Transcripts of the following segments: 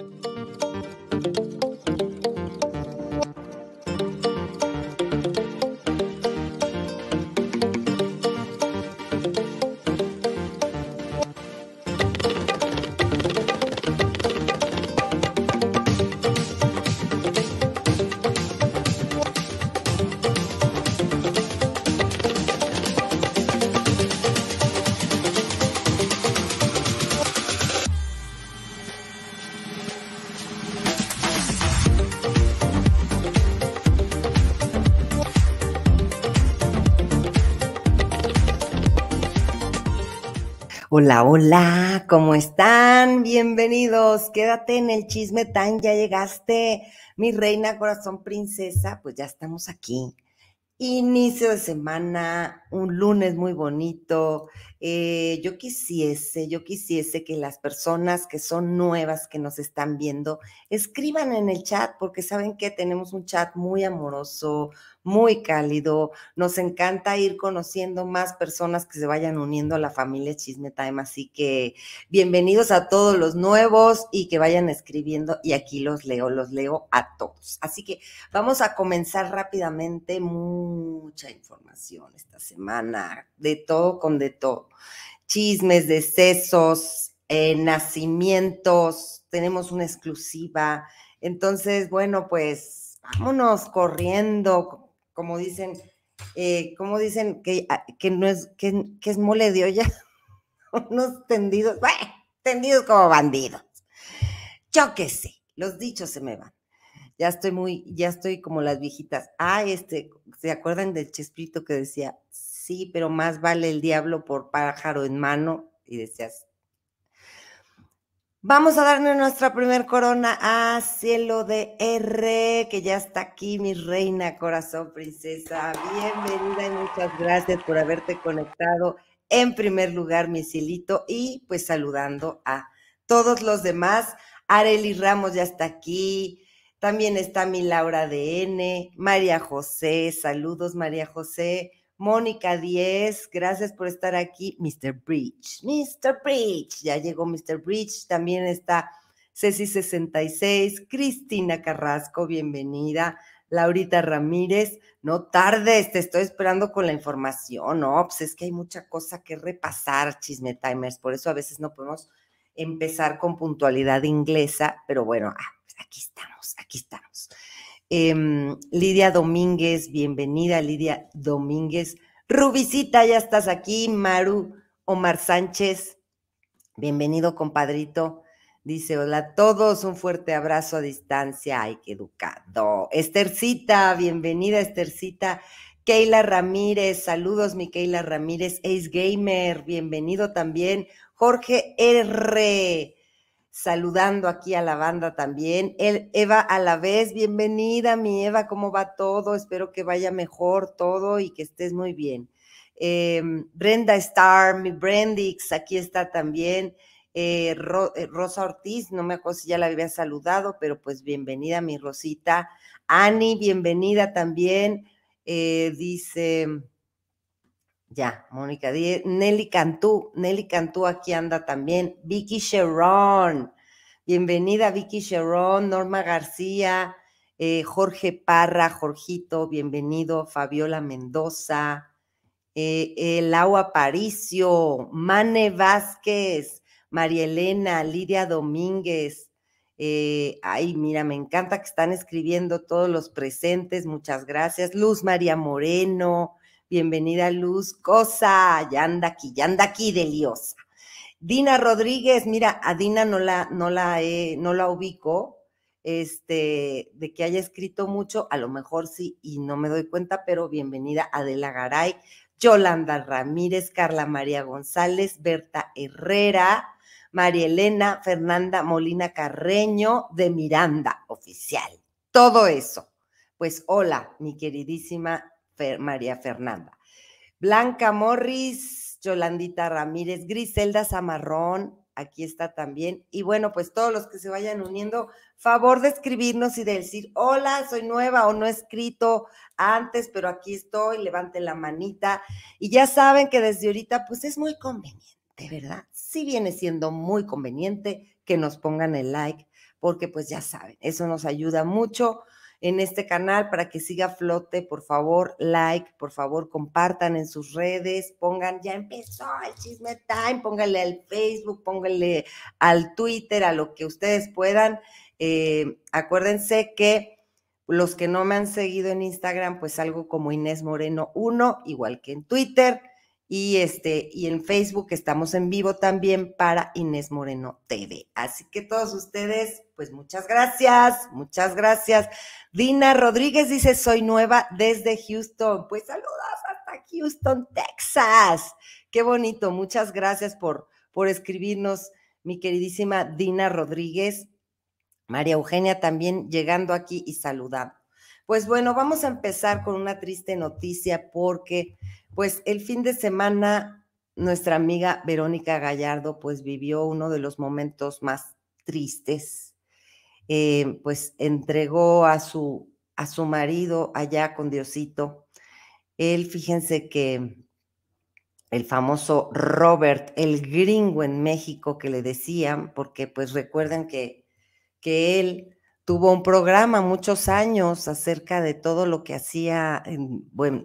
Thank you. Hola, hola, ¿cómo están? Bienvenidos. Quédate en el chisme tan, ya llegaste. Mi reina, corazón, princesa, pues ya estamos aquí. Inicio de semana, un lunes muy bonito, eh, yo quisiese, yo quisiese que las personas que son nuevas, que nos están viendo, escriban en el chat, porque saben que tenemos un chat muy amoroso, muy cálido. Nos encanta ir conociendo más personas que se vayan uniendo a la familia Chisme Time. Así que bienvenidos a todos los nuevos y que vayan escribiendo. Y aquí los leo, los leo a todos. Así que vamos a comenzar rápidamente. Mucha información esta semana, de todo con de todo chismes, decesos, eh, nacimientos, tenemos una exclusiva. Entonces, bueno, pues vámonos corriendo, como dicen, eh, como dicen que, ah, no es, que, es mole de olla, unos tendidos, tendidos como bandidos. Yo que sé, los dichos se me van. Ya estoy muy, ya estoy como las viejitas. Ah, este, ¿se acuerdan del chespito que decía, sí, pero más vale el diablo por pájaro en mano y deseas. Vamos a darle nuestra primer corona a Cielo de R, que ya está aquí, mi reina, corazón, princesa. Bienvenida y muchas gracias por haberte conectado. En primer lugar, mi cielito, y pues saludando a todos los demás. Areli Ramos ya está aquí. También está mi Laura D.N., María José, saludos María José. Mónica 10, gracias por estar aquí. Mr. Bridge, Mr. Bridge, ya llegó Mr. Bridge, también está Ceci66, Cristina Carrasco, bienvenida. Laurita Ramírez, no tardes, te estoy esperando con la información, no, pues es que hay mucha cosa que repasar, chisme timers, por eso a veces no podemos empezar con puntualidad inglesa, pero bueno, ah, pues aquí estamos, aquí estamos. Em, Lidia Domínguez, bienvenida Lidia Domínguez. Rubicita, ya estás aquí. Maru Omar Sánchez, bienvenido compadrito. Dice, hola a todos, un fuerte abrazo a distancia. Ay, qué educado. Estercita, bienvenida Estercita. Keila Ramírez, saludos mi Keila Ramírez, Ace Gamer, bienvenido también. Jorge R saludando aquí a la banda también. El, Eva a la vez, bienvenida mi Eva, ¿cómo va todo? Espero que vaya mejor todo y que estés muy bien. Em, Brenda Star, mi Brendix, aquí está también. Eh, eh, Rosa Ortiz, no me acuerdo si ya la había saludado, pero pues bienvenida mi Rosita. Ani, bienvenida también. Eh, dice ya, Mónica Nelly Cantú, Nelly Cantú aquí anda también, Vicky Sherron, bienvenida Vicky Sherron, Norma García, eh, Jorge Parra, Jorgito, bienvenido, Fabiola Mendoza, eh, eh, Lau Aparicio, Mane Vázquez, María Elena, Lidia Domínguez, eh, ay, mira, me encanta que están escribiendo todos los presentes, muchas gracias. Luz María Moreno, Bienvenida Luz Cosa, ya anda aquí, ya anda aquí deliosa. Dina Rodríguez, mira, a Dina no la, no la, no la ubico, este, de que haya escrito mucho, a lo mejor sí, y no me doy cuenta, pero bienvenida Adela Garay, Yolanda Ramírez, Carla María González, Berta Herrera, María Elena, Fernanda Molina Carreño de Miranda, oficial. Todo eso. Pues hola, mi queridísima María Fernanda. Blanca Morris, Yolandita Ramírez, Griselda Zamarrón, aquí está también. Y bueno, pues todos los que se vayan uniendo, favor de escribirnos y de decir, hola, soy nueva o no he escrito antes, pero aquí estoy, levanten la manita. Y ya saben que desde ahorita, pues es muy conveniente, ¿verdad? Sí viene siendo muy conveniente que nos pongan el like, porque pues ya saben, eso nos ayuda mucho en este canal para que siga flote. Por favor, like, por favor, compartan en sus redes, pongan, ya empezó el chisme time, pónganle al Facebook, pónganle al Twitter, a lo que ustedes puedan. Eh, acuérdense que los que no me han seguido en Instagram, pues algo como Inés Moreno 1, igual que en Twitter. Y, este, y en Facebook estamos en vivo también para Inés Moreno TV. Así que todos ustedes, pues muchas gracias, muchas gracias. Dina Rodríguez dice, soy nueva desde Houston. Pues saludos hasta Houston, Texas. Qué bonito, muchas gracias por, por escribirnos, mi queridísima Dina Rodríguez. María Eugenia también llegando aquí y saludando. Pues bueno, vamos a empezar con una triste noticia porque pues el fin de semana, nuestra amiga Verónica Gallardo, pues vivió uno de los momentos más tristes. Eh, pues entregó a su, a su marido allá con Diosito. Él, fíjense que el famoso Robert, el gringo en México que le decían, porque pues recuerden que, que él tuvo un programa muchos años acerca de todo lo que hacía,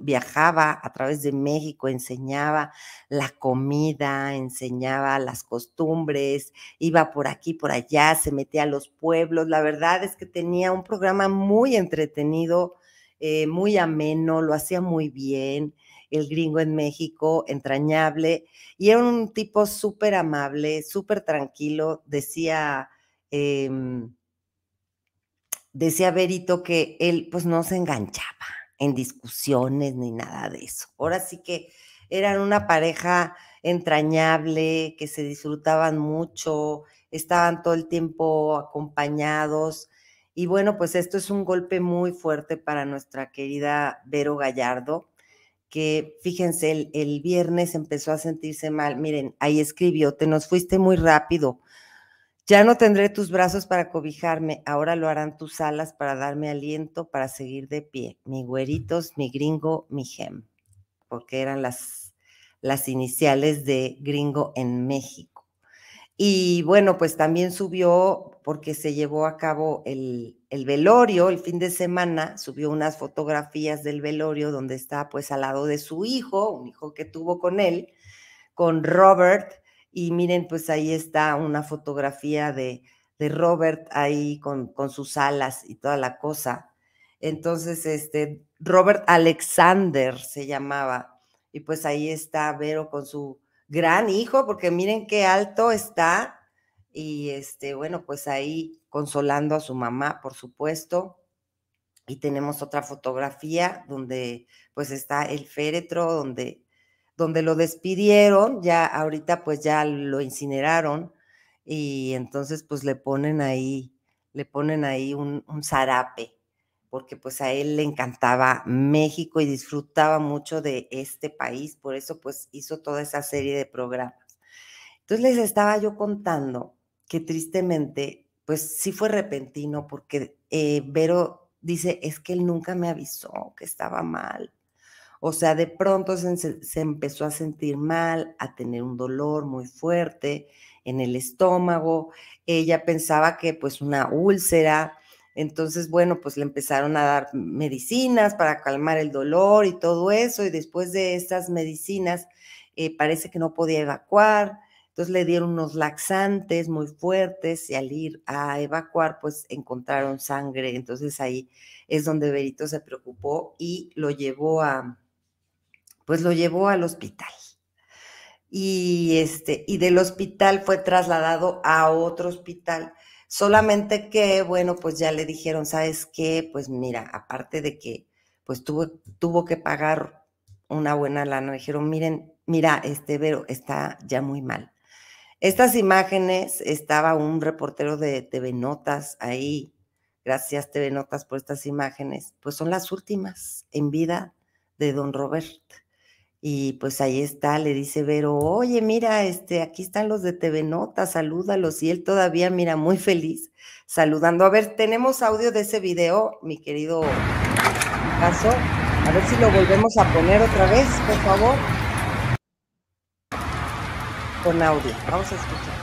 viajaba a través de México, enseñaba la comida, enseñaba las costumbres, iba por aquí, por allá, se metía a los pueblos. La verdad es que tenía un programa muy entretenido, eh, muy ameno, lo hacía muy bien. El gringo en México, entrañable, y era un tipo súper amable, súper tranquilo, decía... Em, decía Berito que él pues no se enganchaba en discusiones ni nada de eso. Ahora sí que eran una pareja entrañable, que se disfrutaban mucho, estaban todo el tiempo acompañados. Y bueno, pues esto es un golpe muy fuerte para nuestra querida Vero Gallardo, que fíjense, el, el viernes empezó a sentirse mal. Miren, ahí escribió, te nos fuiste muy rápido ya no tendré tus brazos para cobijarme, ahora lo harán tus alas para darme aliento para seguir de pie. Mi güeritos, mi gringo, mi gem, porque eran las, las iniciales de gringo en México. Y bueno, pues también subió, porque se llevó a cabo el, el velorio el fin de semana, subió unas fotografías del velorio donde está pues al lado de su hijo, un hijo que tuvo con él, con Robert y miren, pues ahí está una fotografía de, Robert ahí con, con, sus alas y toda la cosa. Entonces, este, Robert Alexander se llamaba. Y pues ahí está Vero con su gran hijo, porque miren qué alto está. Y este, bueno, pues ahí consolando a su mamá, por supuesto. Y tenemos otra fotografía donde pues está el féretro, donde donde lo despidieron, ya ahorita pues ya lo incineraron y entonces pues le ponen ahí, le ponen ahí un, zarape, porque pues a él le encantaba México y disfrutaba mucho de este país, por eso pues hizo toda esa serie de programas. Entonces les estaba yo contando que tristemente pues sí fue repentino porque eh, Vero dice, es que él nunca me avisó que estaba mal. O sea, de pronto se, empezó a sentir mal, a tener un dolor muy fuerte en el estómago. Ella pensaba que pues una úlcera. Entonces, bueno, pues le empezaron a dar medicinas para calmar el dolor y todo eso. Y después de esas medicinas, eh, parece que no podía evacuar. Entonces le dieron unos laxantes muy fuertes y al ir a evacuar, pues encontraron sangre. Entonces ahí es donde Berito se preocupó y lo llevó a, pues lo llevó al hospital. Y, este, y del hospital fue trasladado a otro hospital. Solamente que, bueno, pues ya le dijeron, ¿sabes qué? Pues mira, aparte de que pues tuvo, tuvo que pagar una buena lana, dijeron, miren, mira, este Vero está ya muy mal. Estas imágenes, estaba un reportero de TV Notas ahí, gracias TV Notas por estas imágenes, pues son las últimas en vida de don Robert. Y pues ahí está, le dice Vero, oye, mira, este, aquí están los de TV Nota, salúdalos. Y él todavía, mira, muy feliz, saludando. A ver, tenemos audio de ese video, mi querido caso. A ver si lo volvemos a poner otra vez, por favor. Con audio, vamos a escuchar.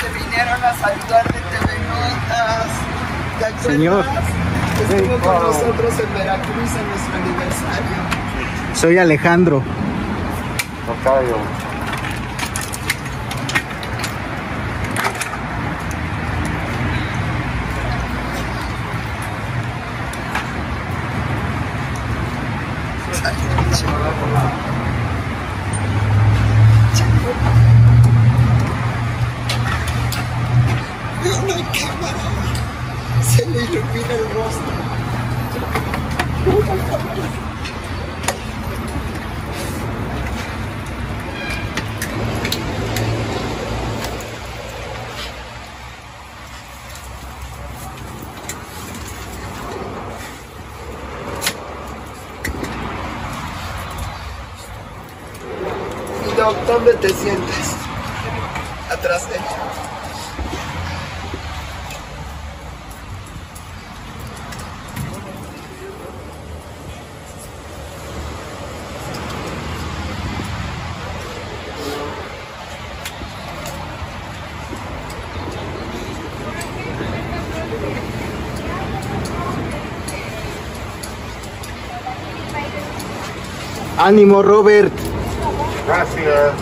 Querido, vinieron a saludar de TV Notas Señor. Estuvo con nosotros en Veracruz en nuestro aniversario. Soy Alejandro. Tocayo. Thank se le ilumina el rostro. ¿Dónde te sientes? Atrás de Ánimo, Robert. Gracias.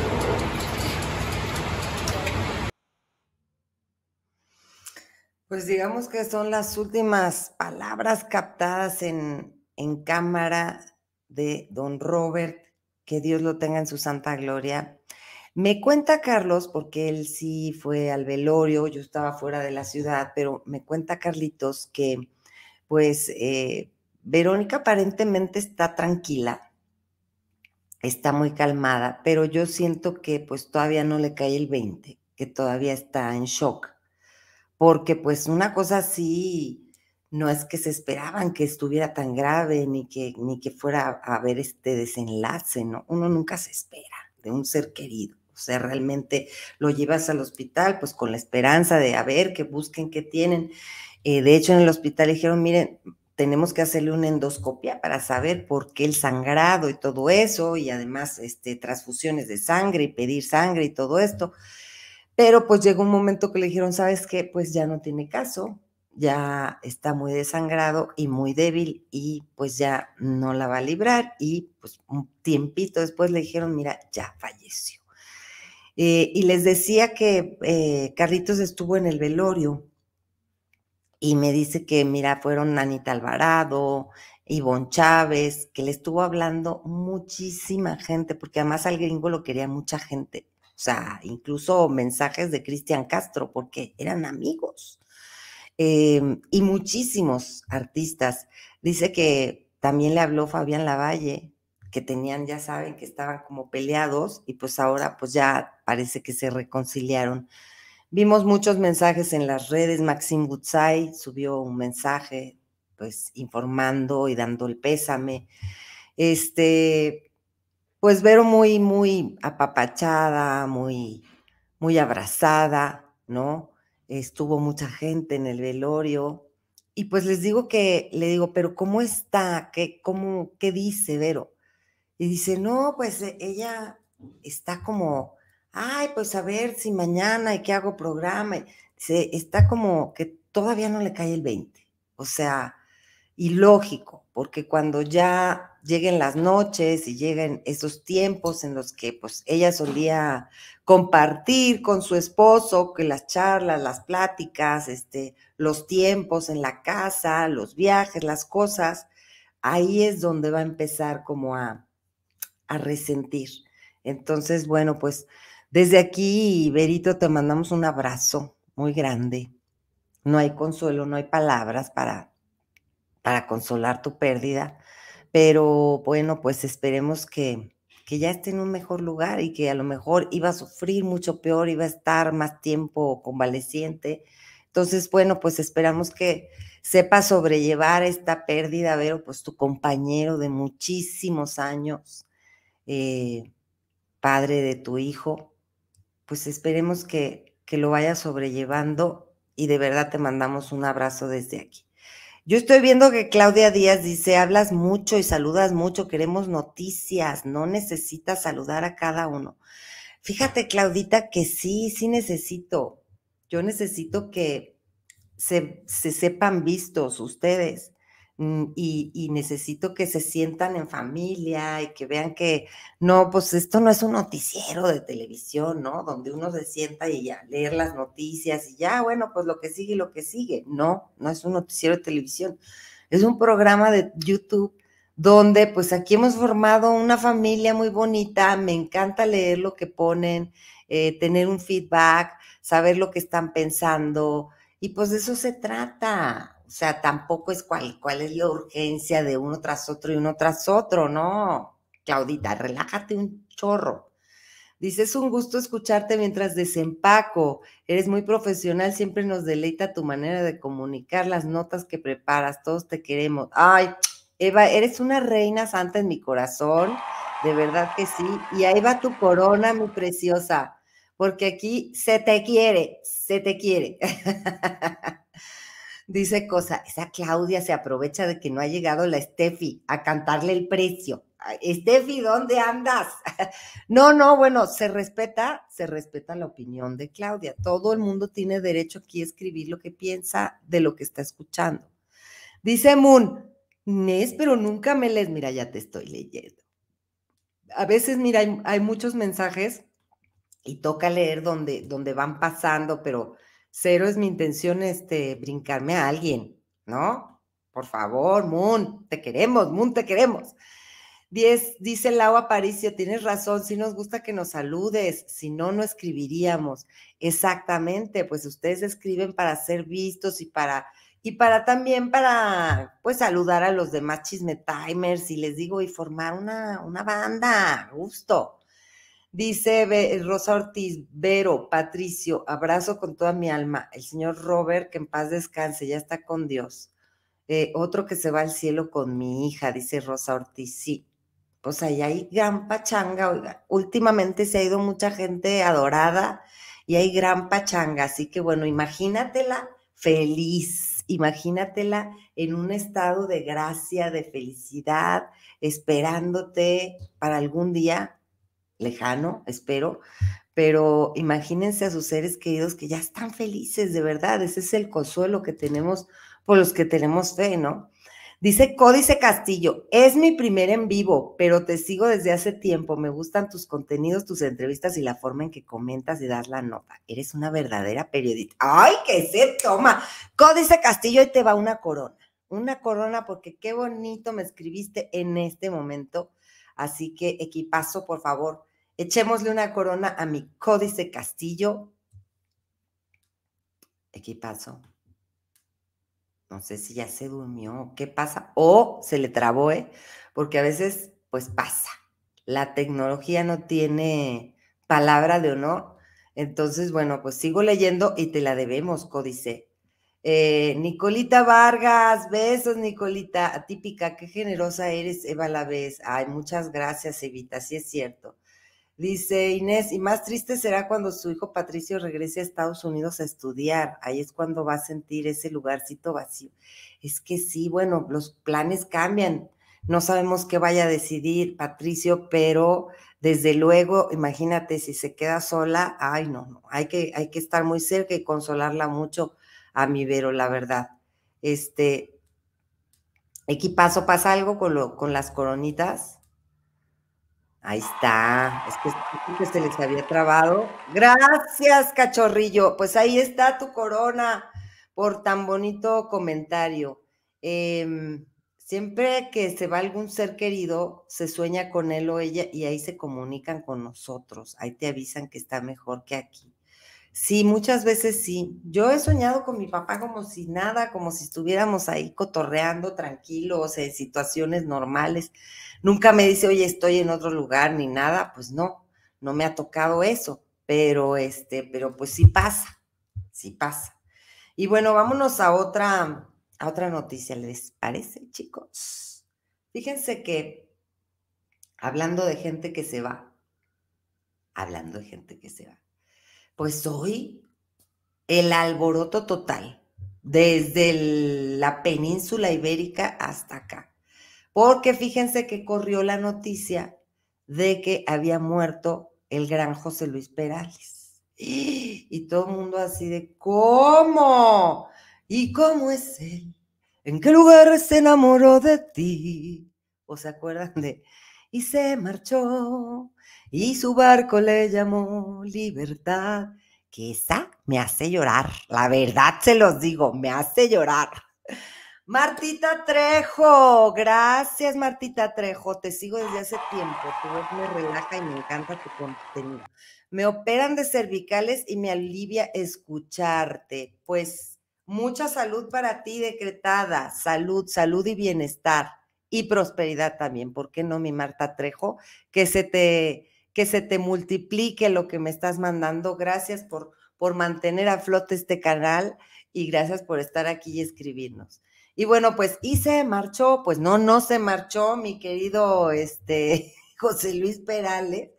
Pues digamos que son las últimas palabras captadas en, cámara de don Robert, que Dios lo tenga en su santa gloria. Me cuenta Carlos, porque él sí fue al velorio, yo estaba fuera de la ciudad, pero me cuenta Carlitos que pues eh, Verónica aparentemente está tranquila, está muy calmada, pero yo siento que pues todavía no le cae el 20, que todavía está en shock, porque pues una cosa así no es que se esperaban que estuviera tan grave ni que, ni que fuera a haber este desenlace, ¿no? Uno nunca se espera de un ser querido. O sea, realmente lo llevas al hospital, pues con la esperanza de a ver, que busquen qué tienen. Eh, de hecho, en el hospital dijeron, miren, tenemos que hacerle una endoscopia para saber por qué el sangrado y todo eso, y además este, transfusiones de sangre y pedir sangre y todo esto. Pero pues llegó un momento que le dijeron, ¿sabes qué? Pues ya no tiene caso, ya está muy desangrado y muy débil y pues ya no la va a librar. Y pues un tiempito después le dijeron, mira, ya falleció. Eh, y les decía que eh, Carlitos estuvo en el velorio y me dice que, mira, fueron Anita Alvarado, Ivonne Chávez, que le estuvo hablando muchísima gente, porque además al gringo lo quería mucha gente. O sea, incluso mensajes de Cristian Castro, porque eran amigos. Em, y muchísimos artistas. Dice que también le habló Fabián Lavalle, que tenían, ya saben, que estaban como peleados y pues ahora pues ya parece que se reconciliaron. Vimos muchos mensajes en las redes. Maxim Gutzai subió un mensaje, pues informando y dando el pésame. Este, pues Vero muy, muy apapachada, muy, muy abrazada, ¿no? Estuvo mucha gente en el velorio. Y pues les digo que, le digo, pero ¿cómo está? ¿Qué, cómo, qué dice Vero? Y dice, no, pues ella está como ay, pues a ver si mañana y que hago programa. está como que todavía no le cae el 20. O sea, ilógico porque cuando ya lleguen las noches y lleguen esos tiempos en los que pues ella solía compartir con su esposo que las charlas, las pláticas, este, los tiempos en la casa, los viajes, las cosas, ahí es donde va a empezar como a resentir. Entonces, bueno, pues desde aquí, Berito, te mandamos un abrazo muy grande. No hay consuelo, no hay palabras para, para consolar tu pérdida, pero bueno, pues esperemos que, que ya esté en un mejor lugar y que a lo mejor iba a sufrir mucho peor, iba a estar más tiempo convaleciente. Entonces, bueno, pues esperamos que sepas sobrellevar esta pérdida, Vero, pues tu compañero de muchísimos años, eh, padre de tu hijo, pues esperemos que, que lo vaya sobrellevando y de verdad te mandamos un abrazo desde aquí. Yo estoy viendo que Claudia Díaz dice, hablas mucho y saludas mucho, queremos noticias, no necesitas saludar a cada uno. Fíjate, Claudita, que sí, sí necesito. Yo necesito que se, se sepan vistos ustedes. Mm, y, necesito que se sientan en familia y que vean que no, pues esto no es un noticiero de televisión, ¿no? Donde uno se sienta y ya leer las noticias y ya, bueno, pues lo que sigue lo que sigue. No, no es un noticiero de televisión. Es un programa de YouTube donde pues aquí hemos formado una familia muy bonita, me encanta leer lo que ponen, eh, tener un feedback, saber lo que están pensando y pues de eso se trata, o sea, tampoco es cuál, cuál es la urgencia de uno tras otro y uno tras otro, ¿no? Claudita, relájate un chorro. Dice, es un gusto escucharte mientras desempaco. Eres muy profesional, siempre nos deleita tu manera de comunicar, las notas que preparas, todos te queremos. Ay, Eva, eres una reina santa en mi corazón, de verdad que sí. Y ahí va tu corona, mi preciosa, porque aquí se te quiere, se te quiere. Dice Cosa, esa Claudia se aprovecha de que no ha llegado la Steffi a cantarle el precio. Steffi, ¿dónde andas? No, no, bueno, se respeta, se respeta la opinión de Claudia. Todo el mundo tiene derecho aquí a escribir lo que piensa de lo que está escuchando. Dice Moon, Nes, pero nunca me lees. Mira, ya te estoy leyendo. A veces, mira, hay, hay muchos mensajes y toca leer donde, donde van pasando, pero Cero es mi intención este, brincarme a alguien, ¿no? Por favor, Moon, te queremos, Moon, te queremos. Diez, dice Lau Aparicio, tienes razón, sí nos gusta que nos saludes, si no, no escribiríamos. Exactamente, pues ustedes escriben para ser vistos y para, y para también para, pues, saludar a los demás chisme timers y les digo, y formar una, banda, gusto. Dice Rosa Ortiz, Vero, Patricio, abrazo con toda mi alma. El señor Robert, que en paz descanse, ya está con Dios. Eh, otro que se va al cielo con mi hija, dice Rosa Ortiz, sí. pues sea, hay gran pachanga, Últimamente se ha ido mucha gente adorada y hay gran pachanga. Así que bueno, imagínatela feliz, imagínatela en un estado de gracia, de felicidad, esperándote para algún día lejano, espero, pero imagínense a sus seres queridos que ya están felices, de verdad, ese es el consuelo que tenemos por los que tenemos fe, ¿no? Dice Códice Castillo, es mi primer en vivo, pero te sigo desde hace tiempo. Me gustan tus contenidos, tus entrevistas y la forma en que comentas y das la nota. Eres una verdadera periodista. ¡Ay, qué se toma! Códice Castillo, y te va una corona. Una corona porque qué bonito me escribiste en este momento Así que, equipazo, por favor, echémosle una corona a mi códice Castillo. Equipazo. No sé si ya se durmió, qué pasa, o se le trabó, ¿eh? porque a veces, pues pasa. La tecnología no tiene palabra de honor. Entonces, bueno, pues sigo leyendo y te la debemos, códice. Eh, Nicolita Vargas, besos, Nicolita, atípica, qué generosa eres, Eva la vez. Ay, muchas gracias, Evita, sí es cierto. Dice Inés, y más triste será cuando su hijo Patricio regrese a Estados Unidos a estudiar. Ahí es cuando va a sentir ese lugarcito vacío. Es que sí, bueno, los planes cambian. No sabemos qué vaya a decidir Patricio, pero desde luego, imagínate si se queda sola, ay no, no, hay que, hay que estar muy cerca y consolarla mucho a mi Vero, la verdad. Este, paso, ¿pasa algo con, lo, con las coronitas? Ahí está, es que, se les había trabado. Gracias, cachorrillo. Pues ahí está tu corona por tan bonito comentario. Em, siempre que se va algún ser querido, se sueña con él o ella y ahí se comunican con nosotros. Ahí te avisan que está mejor que aquí. Sí, muchas veces sí. Yo he soñado con mi papá como si nada, como si estuviéramos ahí cotorreando tranquilos, en situaciones normales. Nunca me dice, oye, estoy en otro lugar ni nada. Pues no, no me ha tocado eso. Pero este, pero pues sí pasa, sí pasa. Y bueno, vámonos a otra, a otra noticia, ¿les parece, chicos? Fíjense que hablando de gente que se va, hablando de gente que se va. Pues hoy el alboroto total, desde la península ibérica hasta acá. Porque fíjense que corrió la noticia de que había muerto el gran José Luis Perales. Y, y todo el mundo así de, ¿cómo? ¿Y cómo es él? ¿En qué lugar se enamoró de ti? ¿O se acuerdan de? Y se marchó y su barco le llamó libertad, que esa me hace llorar, la verdad se los digo, me hace llorar. Martita Trejo, gracias Martita Trejo, te sigo desde hace tiempo, tu voz me relaja y me encanta tu contenido. Me operan de cervicales y me alivia escucharte. Pues mucha salud para ti, decretada, salud, salud y bienestar y prosperidad también, ¿por qué no mi Marta Trejo? Que se te que se te multiplique lo que me estás mandando. Gracias por, por mantener a flote este canal y gracias por estar aquí y escribirnos. Y bueno, pues, ¿y se marchó? Pues no, no se marchó, mi querido este, José Luis Perales,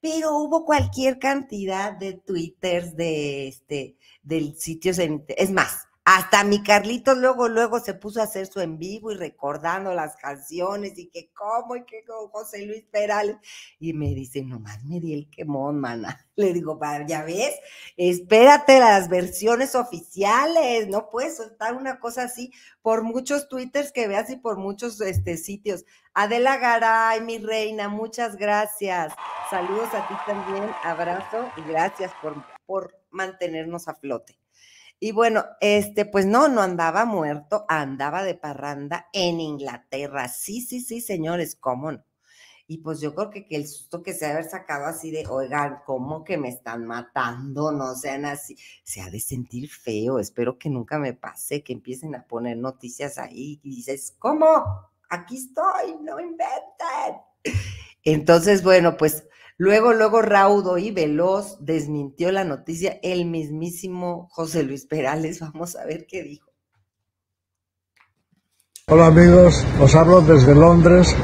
pero hubo cualquier cantidad de twitters de este, del sitio, es más, hasta mi Carlitos luego, luego se puso a hacer su en vivo y recordando las canciones y que cómo y que con José Luis Perales. Y me dice, nomás me di el quemón, mana. Le digo, ya ves, espérate las versiones oficiales, no puedes soltar una cosa así por muchos twitters que veas y por muchos este, sitios. Adela Garay, mi reina, muchas gracias. Saludos a ti también, abrazo y gracias por, por mantenernos a flote. Y bueno, este, pues no, no andaba muerto, andaba de parranda en Inglaterra. Sí, sí, sí, señores, cómo no. Y pues yo creo que, el susto que se ha haber sacado así de, oigan, ¿cómo que me están matando? No sean así. Se ha de sentir feo. Espero que nunca me pase, que empiecen a poner noticias ahí y dices, ¿cómo? Aquí estoy, no inventen. Entonces, bueno, pues Luego, luego raudo y veloz desmintió la noticia el mismísimo José Luis Perales. Vamos a ver qué dijo. Hola amigos, os hablo desde Londres,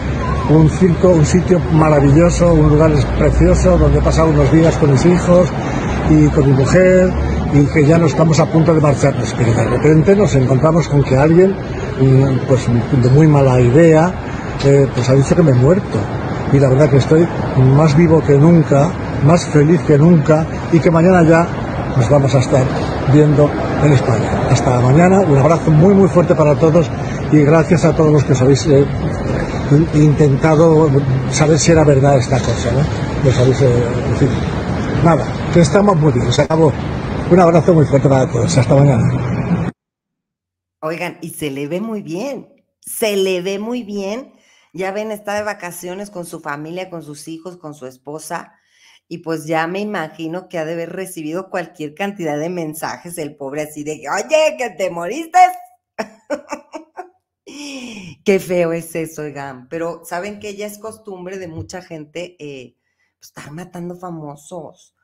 un, circo, un sitio maravilloso, un lugar precioso donde he pasado unos días con mis hijos y con mi mujer y que ya no estamos a punto de marcharnos, pero de repente nos encontramos con que alguien, mm, pues de muy mala idea, eh, pues ha dicho que me he muerto y la verdad que estoy más vivo que nunca, más feliz que nunca y que mañana ya nos vamos a estar viendo en España. Hasta mañana, un abrazo muy muy fuerte para todos y gracias a todos los que os habéis eh, intentado saber si era verdad esta cosa. ¿no? Los habéis, eh, Nada, que estamos muy bien, se acabó. Un abrazo muy fuerte para todos, hasta mañana. Oigan, y se le ve muy bien, se le ve muy bien ya ven, está de vacaciones con su familia, con sus hijos, con su esposa. Y pues ya me imagino que ha de haber recibido cualquier cantidad de mensajes el pobre así de, oye, que te moriste. qué feo es eso, oigan. Pero saben que ya es costumbre de mucha gente eh, pues, estar matando famosos.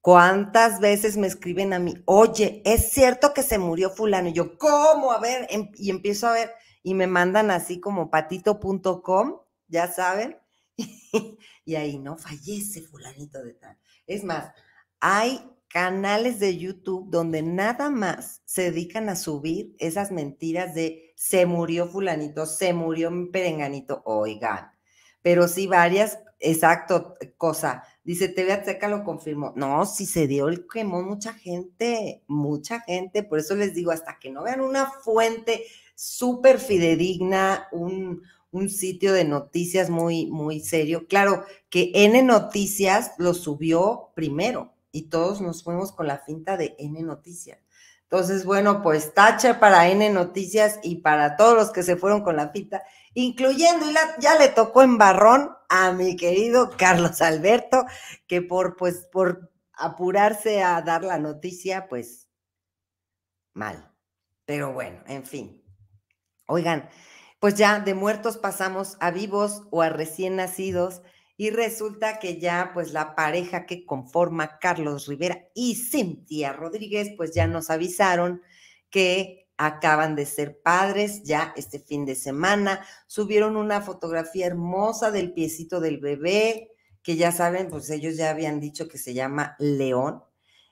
¿Cuántas veces me escriben a mí, oye, es cierto que se murió fulano? Y yo, ¿cómo? A ver, em-", y empiezo a ver y me mandan así como patito.com, ya saben, y ahí, ¿no? Fallece fulanito de tal. Es más, hay canales de YouTube donde nada más se dedican a subir esas mentiras de se murió fulanito, se murió mi perenganito, oigan. Pero sí varias, exacto, cosa. Dice, TV Azteca lo confirmó. No, si se dio el quemó mucha gente, mucha gente. Por eso les digo, hasta que no vean una fuente súper fidedigna, un, sitio de noticias muy, muy serio. Claro que N Noticias lo subió primero y todos nos fuimos con la finta de N Noticias. Entonces, bueno, pues tacha para N Noticias y para todos los que se fueron con la finta, incluyendo, y ya le tocó en barrón a mi querido Carlos Alberto, que por, pues, por apurarse a dar la noticia, pues mal. Pero bueno, en fin, Oigan, pues ya de muertos pasamos a vivos o a recién nacidos y resulta que ya pues la pareja que conforma Carlos Rivera y Cintia Rodríguez pues ya nos avisaron que acaban de ser padres ya este fin de semana. Subieron una fotografía hermosa del piecito del bebé, que ya saben, pues ellos ya habían dicho que se llama León.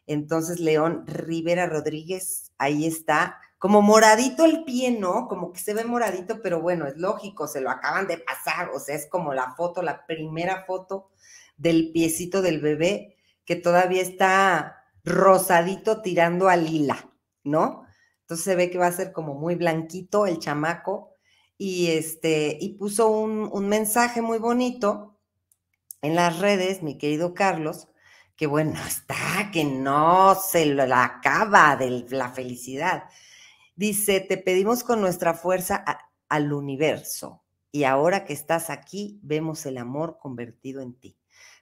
Entonces, León Rivera Rodríguez, ahí está como moradito el pie, ¿no? Como que se ve moradito, pero bueno, es lógico, se lo acaban de pasar, o sea, es como la foto, la primera foto del piecito del bebé que todavía está rosadito tirando a lila, ¿no? Entonces se ve que va a ser como muy blanquito el chamaco y este y puso un, mensaje muy bonito en las redes, mi querido Carlos, que bueno está, que no se lo la acaba de la felicidad. Dice, te pedimos con nuestra fuerza al universo y ahora que estás aquí vemos el amor convertido en ti.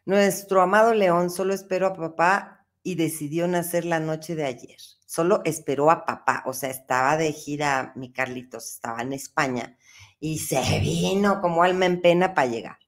Nuestro amado León solo esperó a papá y decidió nacer la noche de ayer. Solo esperó a papá, o sea, estaba de gira, mi Carlitos, estaba en España y se vino como alma en pena para llegar.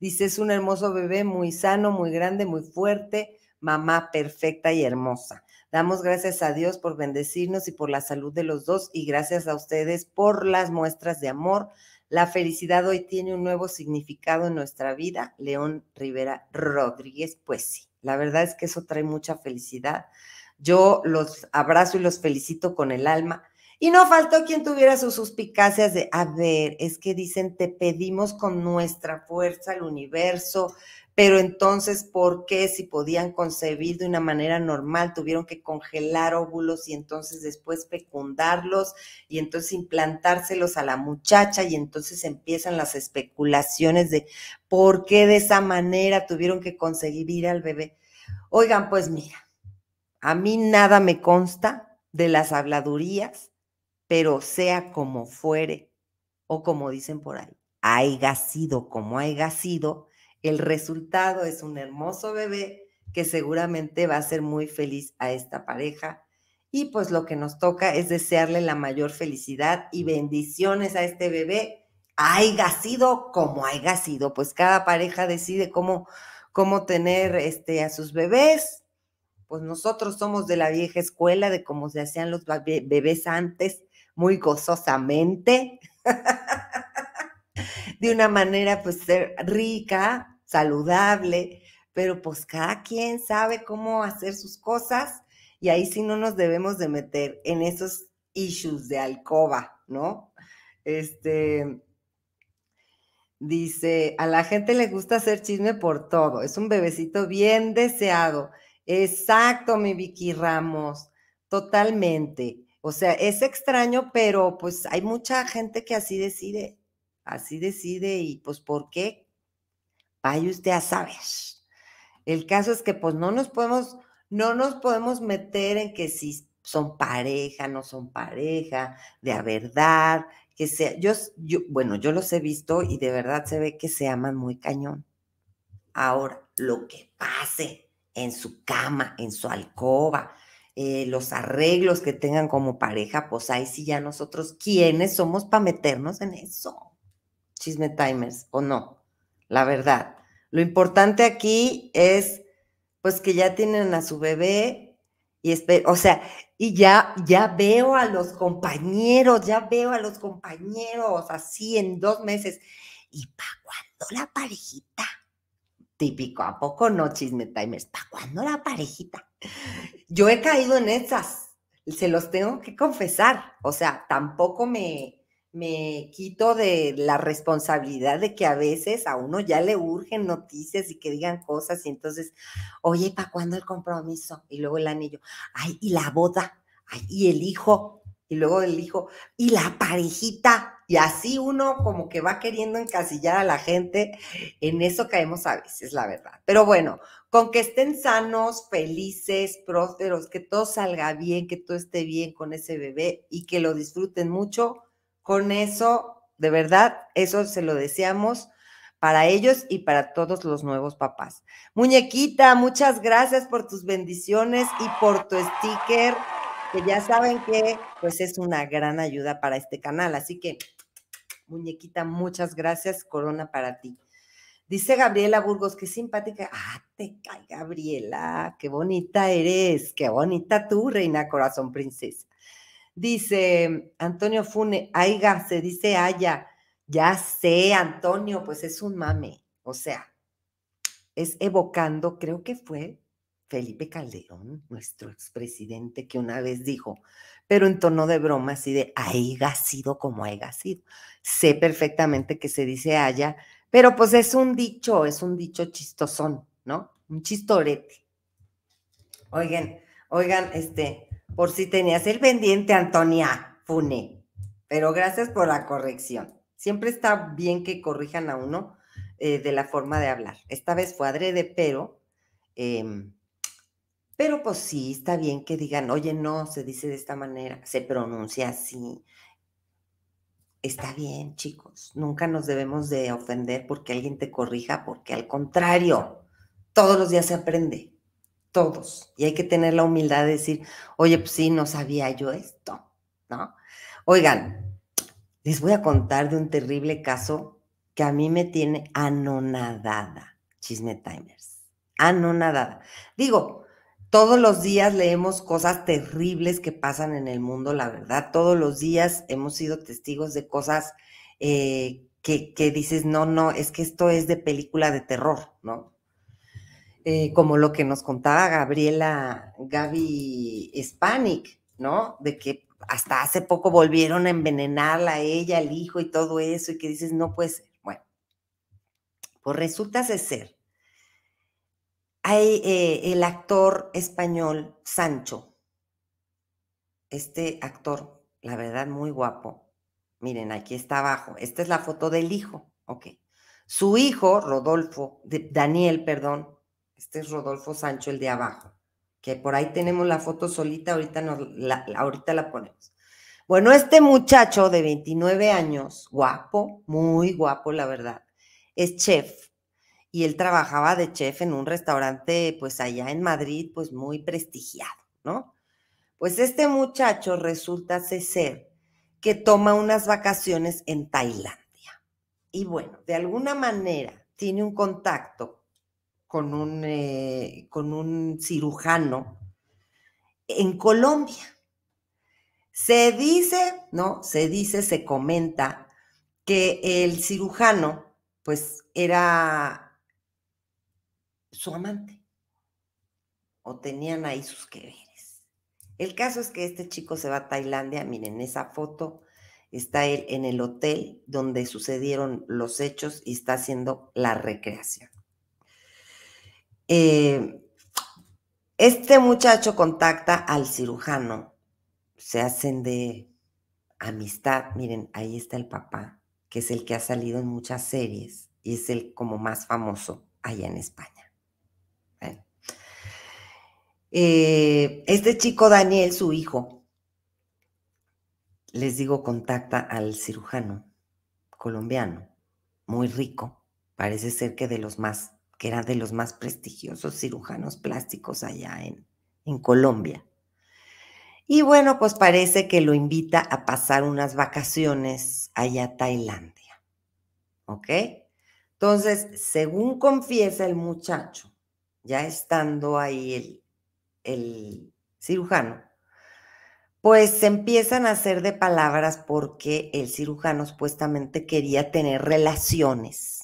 Dice, es un hermoso bebé, muy sano, muy grande, muy fuerte, mamá perfecta y hermosa. Damos gracias a Dios por bendecirnos y por la salud de los dos y gracias a ustedes por las muestras de amor. La felicidad hoy tiene un nuevo significado en nuestra vida. León Rivera Rodríguez, pues sí, la verdad es que eso trae mucha felicidad. Yo los abrazo y los felicito con el alma. Y no faltó quien tuviera sus suspicacias de, a ver, es que dicen, te pedimos con nuestra fuerza al universo, pero entonces, ¿por qué si podían concebir de una manera normal, tuvieron que congelar óvulos y entonces después fecundarlos y entonces implantárselos a la muchacha y entonces empiezan las especulaciones de por qué de esa manera tuvieron que conseguir ir al bebé? Oigan, pues mira, a mí nada me consta de las habladurías, pero sea como fuere o como dicen por ahí, haiga sido como haiga sido, el resultado es un hermoso bebé que seguramente va a ser muy feliz a esta pareja. Y pues lo que nos toca es desearle la mayor felicidad y bendiciones a este bebé, haya sido como haya sido. Pues cada pareja decide cómo, cómo tener este, a sus bebés. Pues nosotros somos de la vieja escuela, de cómo se hacían los bebés antes, muy gozosamente. de una manera pues ser rica, saludable, pero pues cada quien sabe cómo hacer sus cosas y ahí sí no nos debemos de meter en esos issues de alcoba, ¿no? Este dice, a la gente le gusta hacer chisme por todo, es un bebecito bien deseado. Exacto, mi Vicky Ramos, totalmente. O sea, es extraño, pero pues hay mucha gente que así decide así decide y pues ¿por qué? Vaya usted a saber. El caso es que pues no nos podemos, no nos podemos meter en que si son pareja, no son pareja, de verdad, que sea, yo, yo, bueno, yo los he visto y de verdad se ve que se aman muy cañón. Ahora, lo que pase en su cama, en su alcoba, eh, los arreglos que tengan como pareja, pues ahí sí ya nosotros, ¿quiénes somos para meternos en eso? chisme timers o no, la verdad. Lo importante aquí es, pues que ya tienen a su bebé y o sea, y ya, ya veo a los compañeros, ya veo a los compañeros así en dos meses. ¿Y para cuándo la parejita? Típico, ¿a poco no chisme timers? ¿Para cuándo la parejita? Yo he caído en esas, se los tengo que confesar. O sea, tampoco me, me quito de la responsabilidad de que a veces a uno ya le urgen noticias y que digan cosas y entonces, oye, ¿para cuándo el compromiso? Y luego el anillo, ay, y la boda, ay, y el hijo, y luego el hijo, y la parejita. Y así uno como que va queriendo encasillar a la gente. En eso caemos a veces, la verdad. Pero bueno, con que estén sanos, felices, prósperos, que todo salga bien, que todo esté bien con ese bebé y que lo disfruten mucho con eso, de verdad, eso se lo deseamos para ellos y para todos los nuevos papás. Muñequita, muchas gracias por tus bendiciones y por tu sticker, que ya saben que pues es una gran ayuda para este canal. Así que, muñequita, muchas gracias, corona para ti. Dice Gabriela Burgos, qué simpática. Ah, te cae, Gabriela, qué bonita eres, qué bonita tú, reina corazón princesa. Dice Antonio Fune, Aiga, se dice Aya. Ya sé, Antonio, pues es un mame. O sea, es evocando, creo que fue Felipe Calderón, nuestro expresidente, que una vez dijo, pero en tono de broma, así de ha sido como haya sido. Sé perfectamente que se dice aya, pero pues es un dicho, es un dicho chistosón, ¿no? Un chistorete. Oigan, oigan, este, por si tenías el pendiente, Antonia Fune. Pero gracias por la corrección. Siempre está bien que corrijan a uno eh, de la forma de hablar. Esta vez fue adrede, pero, em, pero pues sí, está bien que digan, oye, no, se dice de esta manera, se pronuncia así. Está bien, chicos, nunca nos debemos de ofender porque alguien te corrija, porque al contrario, todos los días se aprende todos. Y hay que tener la humildad de decir, oye, pues sí, no sabía yo esto, ¿no? Oigan, les voy a contar de un terrible caso que a mí me tiene anonadada, chisme timers, anonadada. Digo, todos los días leemos cosas terribles que pasan en el mundo, la verdad. Todos los días hemos sido testigos de cosas eh, que, que dices, no, no, es que esto es de película de terror, ¿no? Eh, como lo que nos contaba Gabriela Gaby Spanik, ¿no? De que hasta hace poco volvieron a envenenarla a ella, al hijo y todo eso, y que dices, no puede ser. Bueno, pues resulta ser. Hay eh, el actor español Sancho, este actor, la verdad, muy guapo. Miren, aquí está abajo. Esta es la foto del hijo, ok. Su hijo, Rodolfo, Daniel, perdón, este es Rodolfo Sancho, el de abajo, que por ahí tenemos la foto solita, ahorita, la, ahorita la ponemos. Bueno, este muchacho de 29 años, guapo, muy guapo, la verdad, es chef. Y él trabajaba de chef en un restaurante, pues allá en Madrid, pues muy prestigiado, ¿no? Pues este muchacho resulta ser que toma unas vacaciones en Tailandia. Y bueno, de alguna manera tiene un contacto con un, eh, con un cirujano en Colombia. Se dice, ¿no? Se dice, se comenta que el cirujano, pues, era su amante. O tenían ahí sus quereres. El caso es que este chico se va a Tailandia. Miren, esa foto está él en el hotel donde sucedieron los hechos y está haciendo la recreación. Eh, este muchacho contacta al cirujano, se hacen de amistad, miren, ahí está el papá, que es el que ha salido en muchas series y es el como más famoso allá en España. Eh, este chico Daniel, su hijo, les digo, contacta al cirujano colombiano, muy rico, parece ser que de los más que era de los más prestigiosos cirujanos plásticos allá en, Colombia. Y bueno, pues parece que lo invita a pasar unas vacaciones allá a Tailandia. ¿Ok? Entonces, según confiesa el muchacho, ya estando ahí el, el cirujano, pues se empiezan a hacer de palabras porque el cirujano supuestamente quería tener relaciones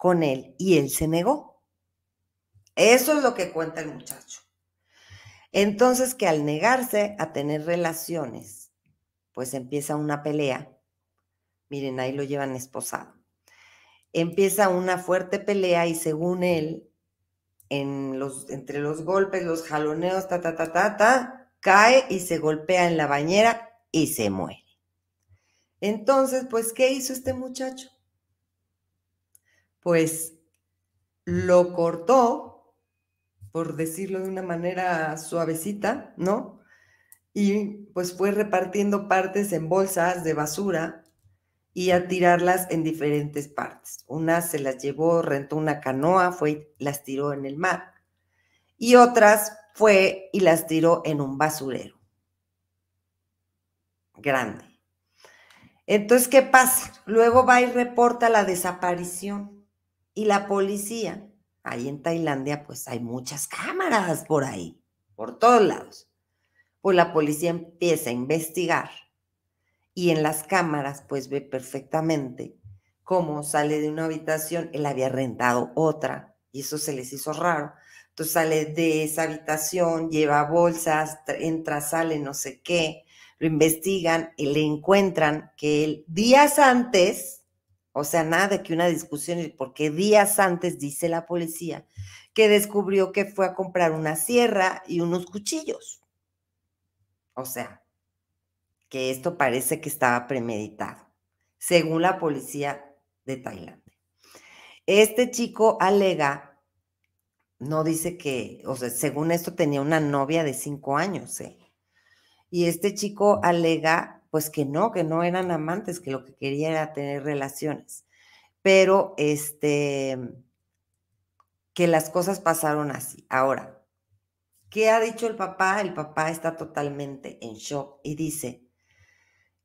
con él y él se negó. Eso es lo que cuenta el muchacho. Entonces que al negarse a tener relaciones, pues empieza una pelea. Miren, ahí lo llevan esposado. Empieza una fuerte pelea y según él, en los, entre los golpes, los jaloneos, ta, ta, ta, ta, ta, cae y se golpea en la bañera y se muere. Entonces, pues, ¿qué hizo este muchacho? pues lo cortó, por decirlo de una manera suavecita, ¿no? Y pues fue repartiendo partes en bolsas de basura y a tirarlas en diferentes partes. Unas se las llevó, rentó una canoa, fue las tiró en el mar. Y otras fue y las tiró en un basurero. Grande. Entonces, ¿qué pasa? Luego va y reporta la desaparición y la policía. Ahí en Tailandia, pues hay muchas cámaras por ahí, por todos lados. Pues la policía empieza a investigar y en las cámaras, pues ve perfectamente cómo sale de una habitación, él había rentado otra y eso se les hizo raro. Entonces sale de esa habitación, lleva bolsas, entra, sale, no sé qué, lo investigan y le encuentran que él días antes o sea, nada que una discusión, porque días antes dice la policía que descubrió que fue a comprar una sierra y unos cuchillos. O sea, que esto parece que estaba premeditado, según la policía de Tailandia. Este chico alega, no dice que, o sea, según esto tenía una novia de cinco años, ¿eh? Y este chico alega pues que no, que no eran amantes, que lo que quería era tener relaciones. Pero este, que las cosas pasaron así. Ahora, ¿qué ha dicho el papá? El papá está totalmente en shock y dice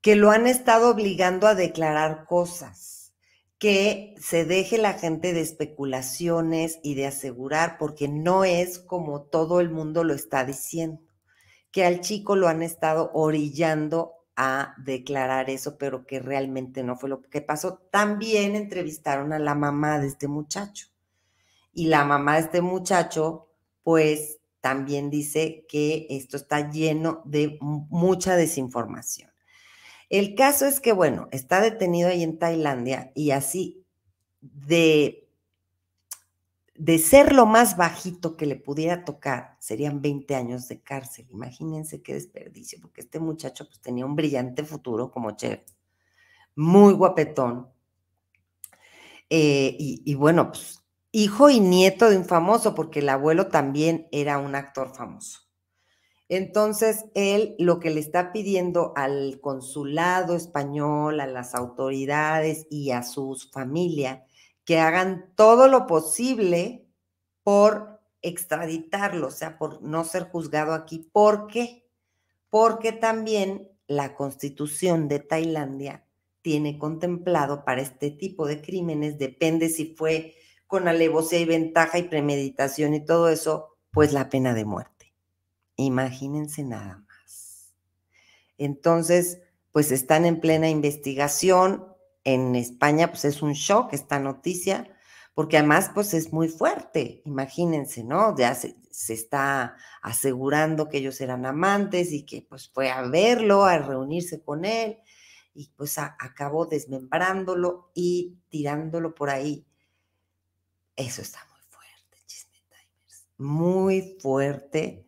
que lo han estado obligando a declarar cosas, que se deje la gente de especulaciones y de asegurar, porque no es como todo el mundo lo está diciendo que al chico lo han estado orillando a declarar eso, pero que realmente no fue lo que pasó. También entrevistaron a la mamá de este muchacho. Y la mamá de este muchacho, pues también dice que esto está lleno de mucha desinformación. El caso es que, bueno, está detenido ahí en Tailandia y así de de ser lo más bajito que le pudiera tocar, serían 20 años de cárcel. Imagínense qué desperdicio, porque este muchacho pues, tenía un brillante futuro como chef, muy guapetón. Eh, y, bueno, pues hijo y nieto de un famoso, porque el abuelo también era un actor famoso. Entonces, él lo que le está pidiendo al consulado español, a las autoridades y a sus familia, que hagan todo lo posible por extraditarlo, o sea, por no ser juzgado aquí. ¿Por qué? Porque también la constitución de Tailandia tiene contemplado para este tipo de crímenes, depende si fue con alevosía y ventaja y premeditación y todo eso, pues la pena de muerte. Imagínense nada más. Entonces, pues están en plena investigación, en España pues es un shock esta noticia, porque además pues es muy fuerte, imagínense, ¿no? Ya se, está asegurando que ellos eran amantes y que pues fue a verlo, a reunirse con él y pues acabó desmembrándolo y tirándolo por ahí. Eso está muy fuerte, Chisme Timers, muy fuerte.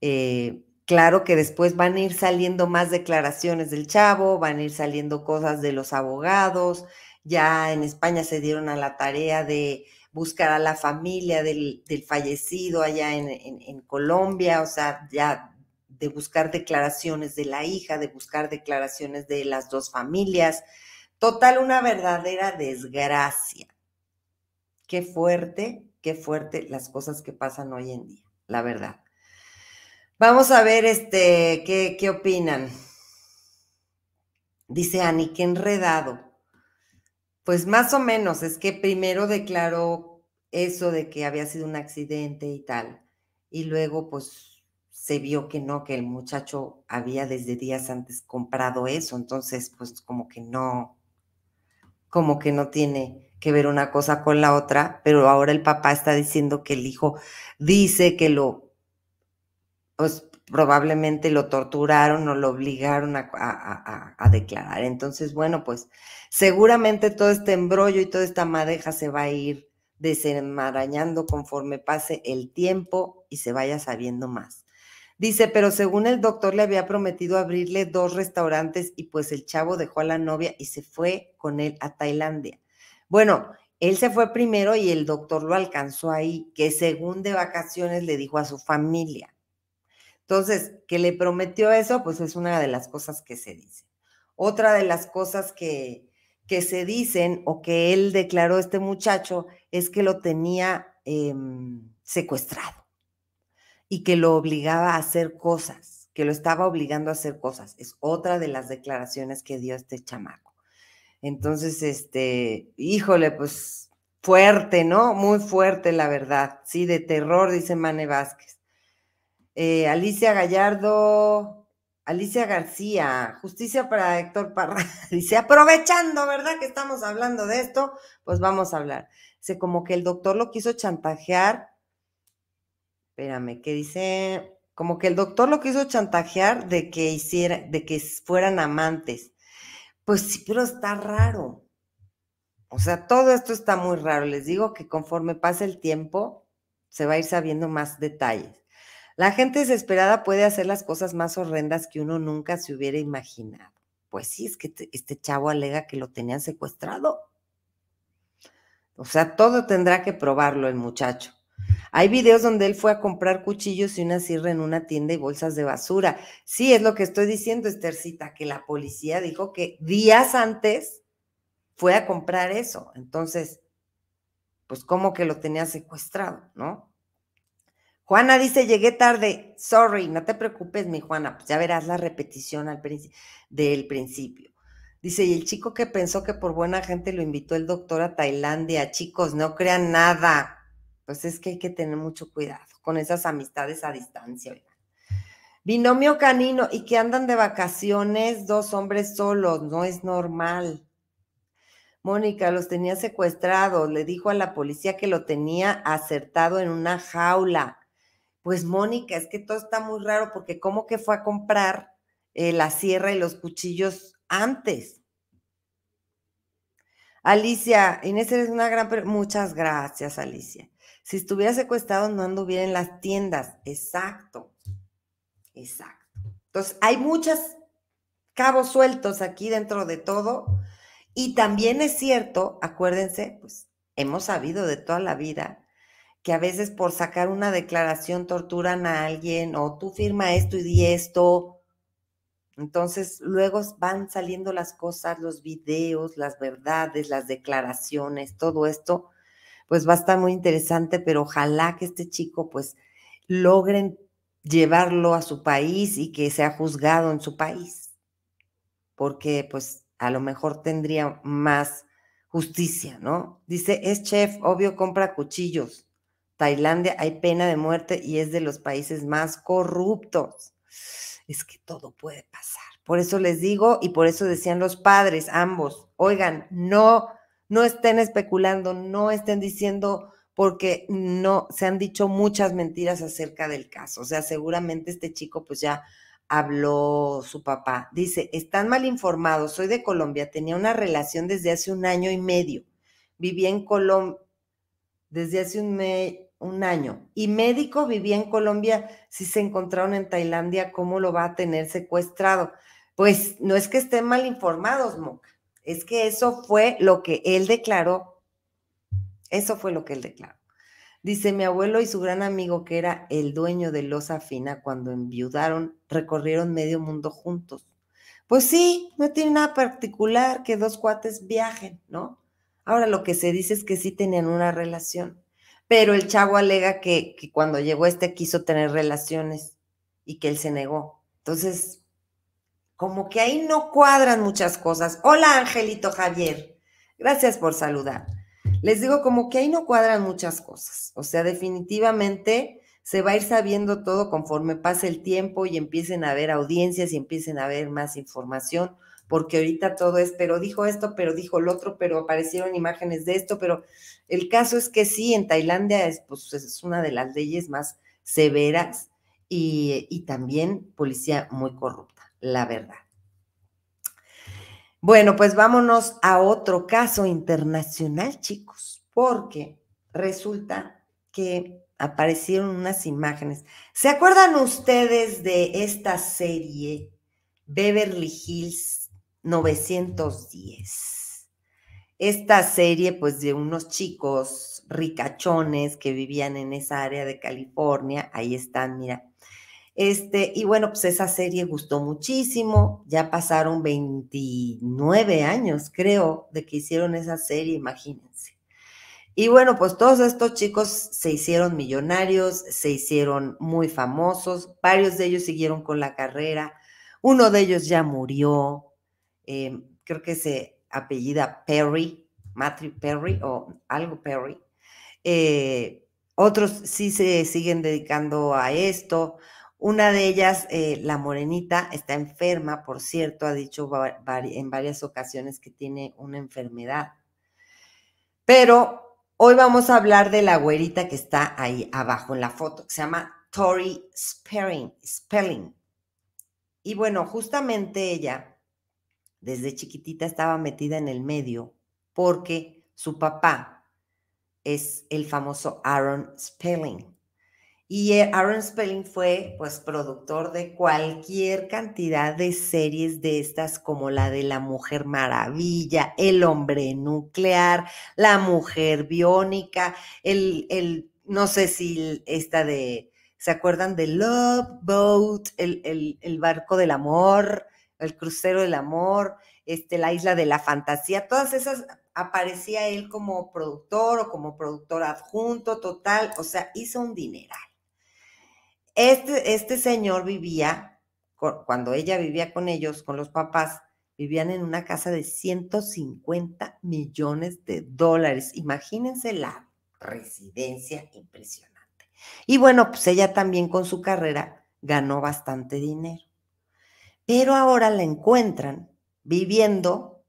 Eh, Claro que después van a ir saliendo más declaraciones del chavo, van a ir saliendo cosas de los abogados. Ya en España se dieron a la tarea de buscar a la familia del, fallecido allá en, en Colombia, o sea, ya de buscar declaraciones de la hija, de buscar declaraciones de las dos familias. Total, una verdadera desgracia. Qué fuerte, qué fuerte las cosas que pasan hoy en día, la verdad. Vamos a ver este, qué, qué opinan. Dice Ani, qué enredado. Pues más o menos, es que primero declaró eso de que había sido un accidente y tal. Y luego, pues, se vio que no, que el muchacho había desde días antes comprado eso. Entonces, pues, como que no, como que no tiene que ver una cosa con la otra, pero ahora el papá está diciendo que el hijo dice que lo pues probablemente lo torturaron o lo obligaron a, declarar. Entonces, bueno, pues seguramente todo este embrollo y toda esta madeja se va a ir desenmarañando conforme pase el tiempo y se vaya sabiendo más. Dice, pero según el doctor le había prometido abrirle dos restaurantes y pues el chavo dejó a la novia y se fue con él a Tailandia. Bueno, él se fue primero y el doctor lo alcanzó ahí, que según de vacaciones le dijo a su familia. Entonces, que le prometió eso, pues es una de las cosas que se dice. Otra de las cosas que, se dicen o que él declaró este muchacho es que lo tenía em, secuestrado y que lo obligaba a hacer cosas, que lo estaba obligando a hacer cosas. Es otra de las declaraciones que dio este chamaco. Entonces, este, híjole, pues fuerte, ¿no? Muy fuerte, la verdad. Sí, de terror, dice Mane Vázquez. Eh, Alicia Gallardo, Alicia García, justicia para Héctor Parra. Dice, aprovechando, ¿verdad? Que estamos hablando de esto, pues vamos a hablar. Dice, como que el doctor lo quiso chantajear. Espérame, ¿qué dice? Como que el doctor lo quiso chantajear de que hiciera, de que fueran amantes. Pues sí, pero está raro. O sea, todo esto está muy raro. Les digo que conforme pase el tiempo, se va a ir sabiendo más detalles. La gente desesperada puede hacer las cosas más horrendas que uno nunca se hubiera imaginado. Pues sí, es que este chavo alega que lo tenían secuestrado. O sea, todo tendrá que probarlo el muchacho. Hay videos donde él fue a comprar cuchillos y una sierra en una tienda y bolsas de basura. Sí, es lo que estoy diciendo, Estercita, que la policía dijo que días antes fue a comprar eso. Entonces, pues como que lo tenía secuestrado, ¿no? Juana dice, llegué tarde. Sorry, no te preocupes, mi Juana. Pues ya verás la repetición al principio, del principio. Dice, y el chico que pensó que por buena gente lo invitó el doctor a Tailandia. Chicos, no crean nada. Pues es que hay que tener mucho cuidado con esas amistades a distancia. Binomio canino y que andan de vacaciones dos hombres solos. No es normal. Mónica los tenía secuestrados, le dijo a la policía que lo tenía acertado en una jaula pues Mónica, es que todo está muy raro porque ¿cómo que fue a comprar eh, la sierra y los cuchillos antes? Alicia, Inés, eres una gran... Muchas gracias, Alicia. Si estuviera secuestrado, no anduviera en las tiendas. Exacto. Exacto. Entonces, hay muchos cabos sueltos aquí dentro de todo. Y también es cierto, acuérdense, pues hemos sabido de toda la vida que a veces por sacar una declaración torturan a alguien o tú firma esto y di esto. Entonces luego van saliendo las cosas, los videos, las verdades, las declaraciones, todo esto, pues va a estar muy interesante, pero ojalá que este chico pues logren llevarlo a su país y que sea juzgado en su país, porque pues a lo mejor tendría más justicia, ¿no? Dice, es chef, obvio compra cuchillos. Tailandia hay pena de muerte y es de los países más corruptos. Es que todo puede pasar. Por eso les digo y por eso decían los padres, ambos, oigan, no, no estén especulando, no estén diciendo porque no, se han dicho muchas mentiras acerca del caso. O sea, seguramente este chico pues ya habló su papá. Dice, están mal informados, soy de Colombia, tenía una relación desde hace un año y medio. Vivía en Colombia desde hace un mes un año. Y médico vivía en Colombia, si se encontraron en Tailandia, ¿cómo lo va a tener secuestrado? Pues no es que estén mal informados, Moca, es que eso fue lo que él declaró. Eso fue lo que él declaró. Dice, mi abuelo y su gran amigo, que era el dueño de Losa Fina, cuando enviudaron, recorrieron medio mundo juntos. Pues sí, no tiene nada particular que dos cuates viajen, ¿no? Ahora lo que se dice es que sí tenían una relación pero el chavo alega que, cuando llegó este quiso tener relaciones y que él se negó. Entonces, como que ahí no cuadran muchas cosas. Hola, Angelito Javier. Gracias por saludar. Les digo, como que ahí no cuadran muchas cosas. O sea, definitivamente se va a ir sabiendo todo conforme pase el tiempo y empiecen a haber audiencias y empiecen a haber más información porque ahorita todo es, pero dijo esto, pero dijo el otro, pero aparecieron imágenes de esto, pero el caso es que sí, en Tailandia es, pues, es una de las leyes más severas y, y también policía muy corrupta, la verdad. Bueno, pues vámonos a otro caso internacional, chicos, porque resulta que aparecieron unas imágenes. ¿Se acuerdan ustedes de esta serie Beverly Hills 910 Esta serie, pues, de unos chicos ricachones que vivían en esa área de California, ahí están, mira. Este, y bueno, pues esa serie gustó muchísimo, ya pasaron 29 años, creo, de que hicieron esa serie, imagínense. Y bueno, pues todos estos chicos se hicieron millonarios, se hicieron muy famosos, varios de ellos siguieron con la carrera, uno de ellos ya murió, Em, creo que se apellida Perry, Matri Perry o algo Perry. Eh, otros sí se siguen dedicando a esto. Una de ellas, eh, la morenita, está enferma, por cierto, ha dicho en varias ocasiones que tiene una enfermedad. Pero hoy vamos a hablar de la güerita que está ahí abajo en la foto, se llama Tori Spelling. Spelling. Y bueno, justamente ella desde chiquitita estaba metida en el medio porque su papá es el famoso Aaron Spelling. Y eh, Aaron Spelling fue pues productor de cualquier cantidad de series de estas como la de La Mujer Maravilla, El Hombre Nuclear, La Mujer Biónica, el, no sé si esta de, ¿se acuerdan de Love Boat, el, el barco del amor? el crucero del amor, este, la isla de la fantasía, todas esas aparecía él como productor o como productor adjunto, total, o sea, hizo un dineral. Este, este señor vivía, cuando ella vivía con ellos, con los papás, vivían en una casa de 150 millones de dólares. Imagínense la residencia impresionante. Y bueno, pues ella también con su carrera ganó bastante dinero pero ahora la encuentran viviendo,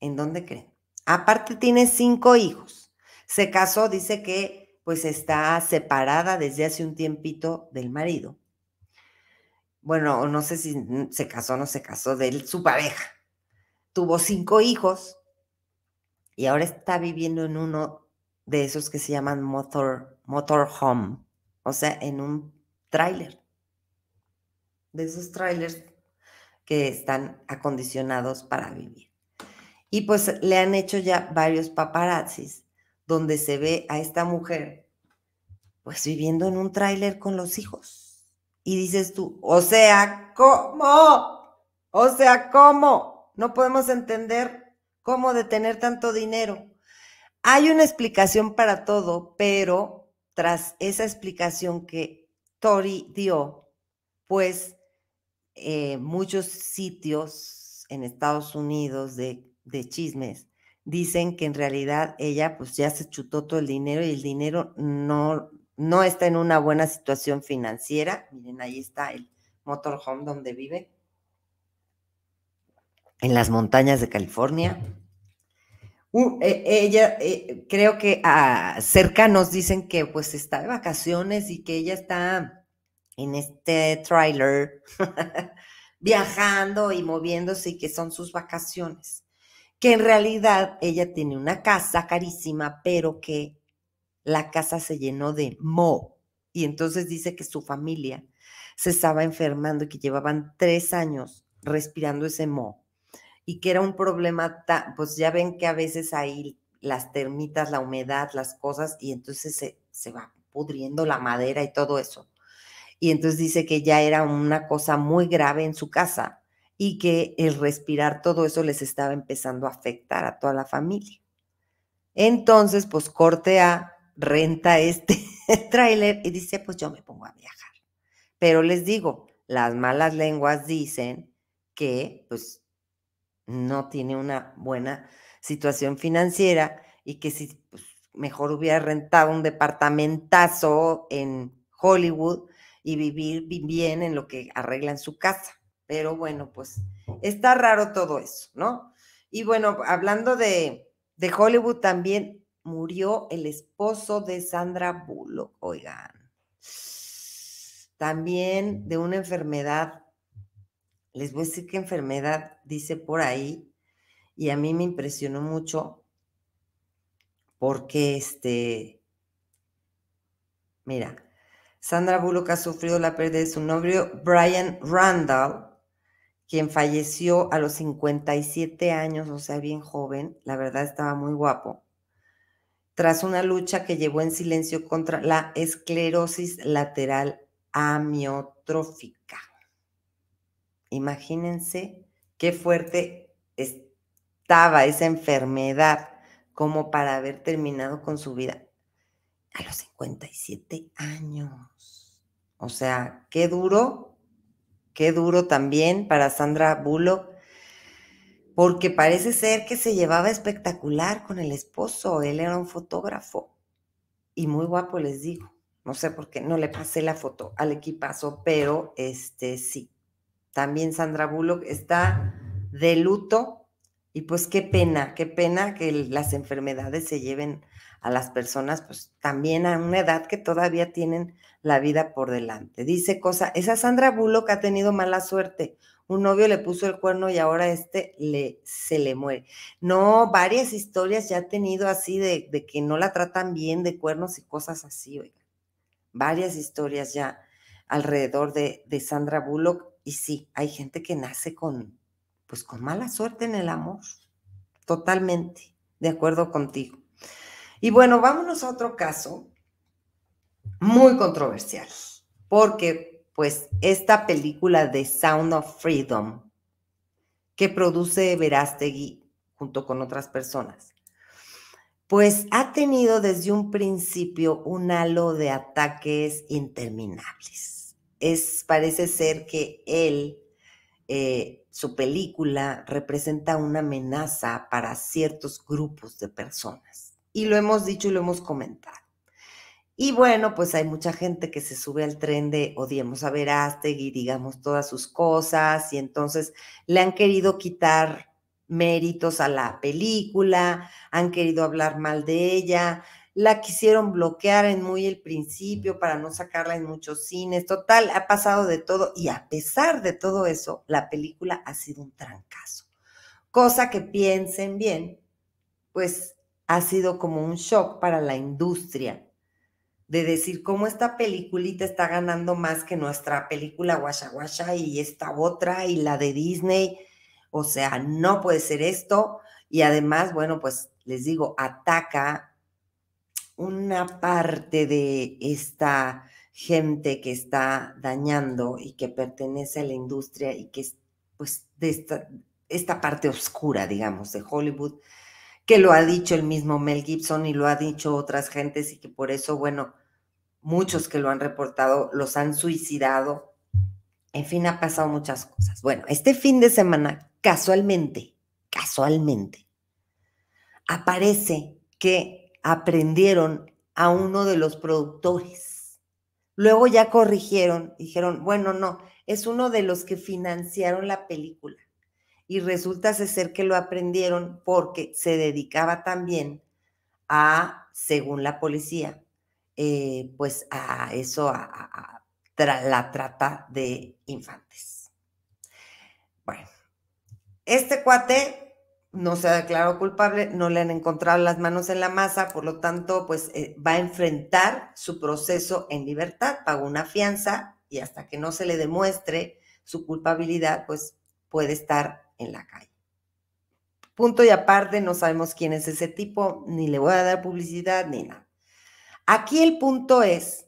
¿en donde creen? Aparte tiene cinco hijos. Se casó, dice que pues está separada desde hace un tiempito del marido. Bueno, no sé si se casó o no se casó de su pareja. Tuvo cinco hijos y ahora está viviendo en uno de esos que se llaman motor, motor home, o sea, en un tráiler. De esos trailers que están acondicionados para vivir. Y pues le han hecho ya varios paparazzis donde se ve a esta mujer pues viviendo en un tráiler con los hijos. Y dices tú, o sea, ¿cómo? O sea, ¿cómo? No podemos entender cómo de tener tanto dinero. Hay una explicación para todo, pero tras esa explicación que Tori dio, pues eh, muchos sitios en Estados Unidos de, chismes dicen que en realidad ella pues ya se chutó todo el dinero y el dinero no, no está en una buena situación financiera. Miren, ahí está el motorhome donde vive, en las montañas de California. Eh, ella, eh, creo que a ah, cercanos dicen que pues está de vacaciones y que ella está en este trailer, viajando y moviéndose y que son sus vacaciones. Que en realidad ella tiene una casa carísima, pero que la casa se llenó de mo. Y entonces dice que su familia se estaba enfermando y que llevaban tres años respirando ese mo. Y que era un problema, pues ya ven que a veces hay las termitas, la humedad, las cosas, y entonces se, se va pudriendo la madera y todo eso. Y entonces dice que ya era una cosa muy grave en su casa y que el respirar todo eso les estaba empezando a afectar a toda la familia. Entonces, pues corte a renta este tráiler y dice, pues yo me pongo a viajar. Pero les digo, las malas lenguas dicen que pues no tiene una buena situación financiera y que si pues, mejor hubiera rentado un departamentazo en Hollywood, y vivir bien en lo que arreglan su casa. Pero bueno, pues está raro todo eso, ¿no? Y bueno, hablando de, de Hollywood también murió el esposo de Sandra Bullock, oigan. También de una enfermedad. Les voy a decir qué enfermedad dice por ahí, y a mí me impresionó mucho porque este, mira, Sandra Bullock ha sufrido la pérdida de su novio Brian Randall, quien falleció a los 57 años, o sea, bien joven, la verdad estaba muy guapo, tras una lucha que llevó en silencio contra la esclerosis lateral amiotrófica. Imagínense qué fuerte estaba esa enfermedad como para haber terminado con su vida a los 57 años. O sea, qué duro, qué duro también para Sandra Bullock, porque parece ser que se llevaba espectacular con el esposo, él era un fotógrafo y muy guapo les digo. No sé por qué no le pasé la foto al equipazo, pero este sí. También Sandra Bullock está de luto y pues qué pena, qué pena que las enfermedades se lleven a las personas, pues también a una edad que todavía tienen la vida por delante. Dice cosa, esa Sandra Bullock ha tenido mala suerte. Un novio le puso el cuerno y ahora este le, se le muere. No, varias historias ya ha tenido así de, que no la tratan bien de cuernos y cosas así, oiga. Varias historias ya alrededor de, de Sandra Bullock. Y sí, hay gente que nace con, pues con mala suerte en el amor. Totalmente, de acuerdo contigo. Y bueno, vámonos a otro caso muy controversial, porque pues esta película de Sound of Freedom que produce Verástegui junto con otras personas, pues ha tenido desde un principio un halo de ataques interminables. Es, parece ser que él, eh, su película, representa una amenaza para ciertos grupos de personas y lo hemos dicho y lo hemos comentado. Y bueno, pues hay mucha gente que se sube al tren de odiemos a Verástegui, digamos todas sus cosas, y entonces le han querido quitar méritos a la película, han querido hablar mal de ella, la quisieron bloquear en muy el principio para no sacarla en muchos cines. Total, ha pasado de todo y a pesar de todo eso, la película ha sido un trancazo. Cosa que piensen bien, pues ha sido como un shock para la industria de decir cómo esta peliculita está ganando más que nuestra película Guasha Guasha y esta otra y la de Disney. O sea, no puede ser esto. Y además, bueno, pues les digo, ataca una parte de esta gente que está dañando y que pertenece a la industria y que es pues de esta, esta parte oscura, digamos, de Hollywood que lo ha dicho el mismo Mel Gibson y lo ha dicho otras gentes y que por eso, bueno, muchos que lo han reportado los han suicidado. En fin, ha pasado muchas cosas. Bueno, este fin de semana, casualmente, casualmente, aparece que aprendieron a uno de los productores. Luego ya corrigieron, dijeron, bueno, no, es uno de los que financiaron la película y resulta ser que lo aprendieron porque se dedicaba también a, según la policía, eh, pues a eso, a, la trata de infantes. Bueno, este cuate no se ha declarado culpable, no le han encontrado las manos en la masa, por lo tanto, pues eh, va a enfrentar su proceso en libertad, pagó una fianza y hasta que no se le demuestre su culpabilidad, pues puede estar en la calle. Punto y aparte, no sabemos quién es ese tipo, ni le voy a dar publicidad, ni nada. Aquí el punto es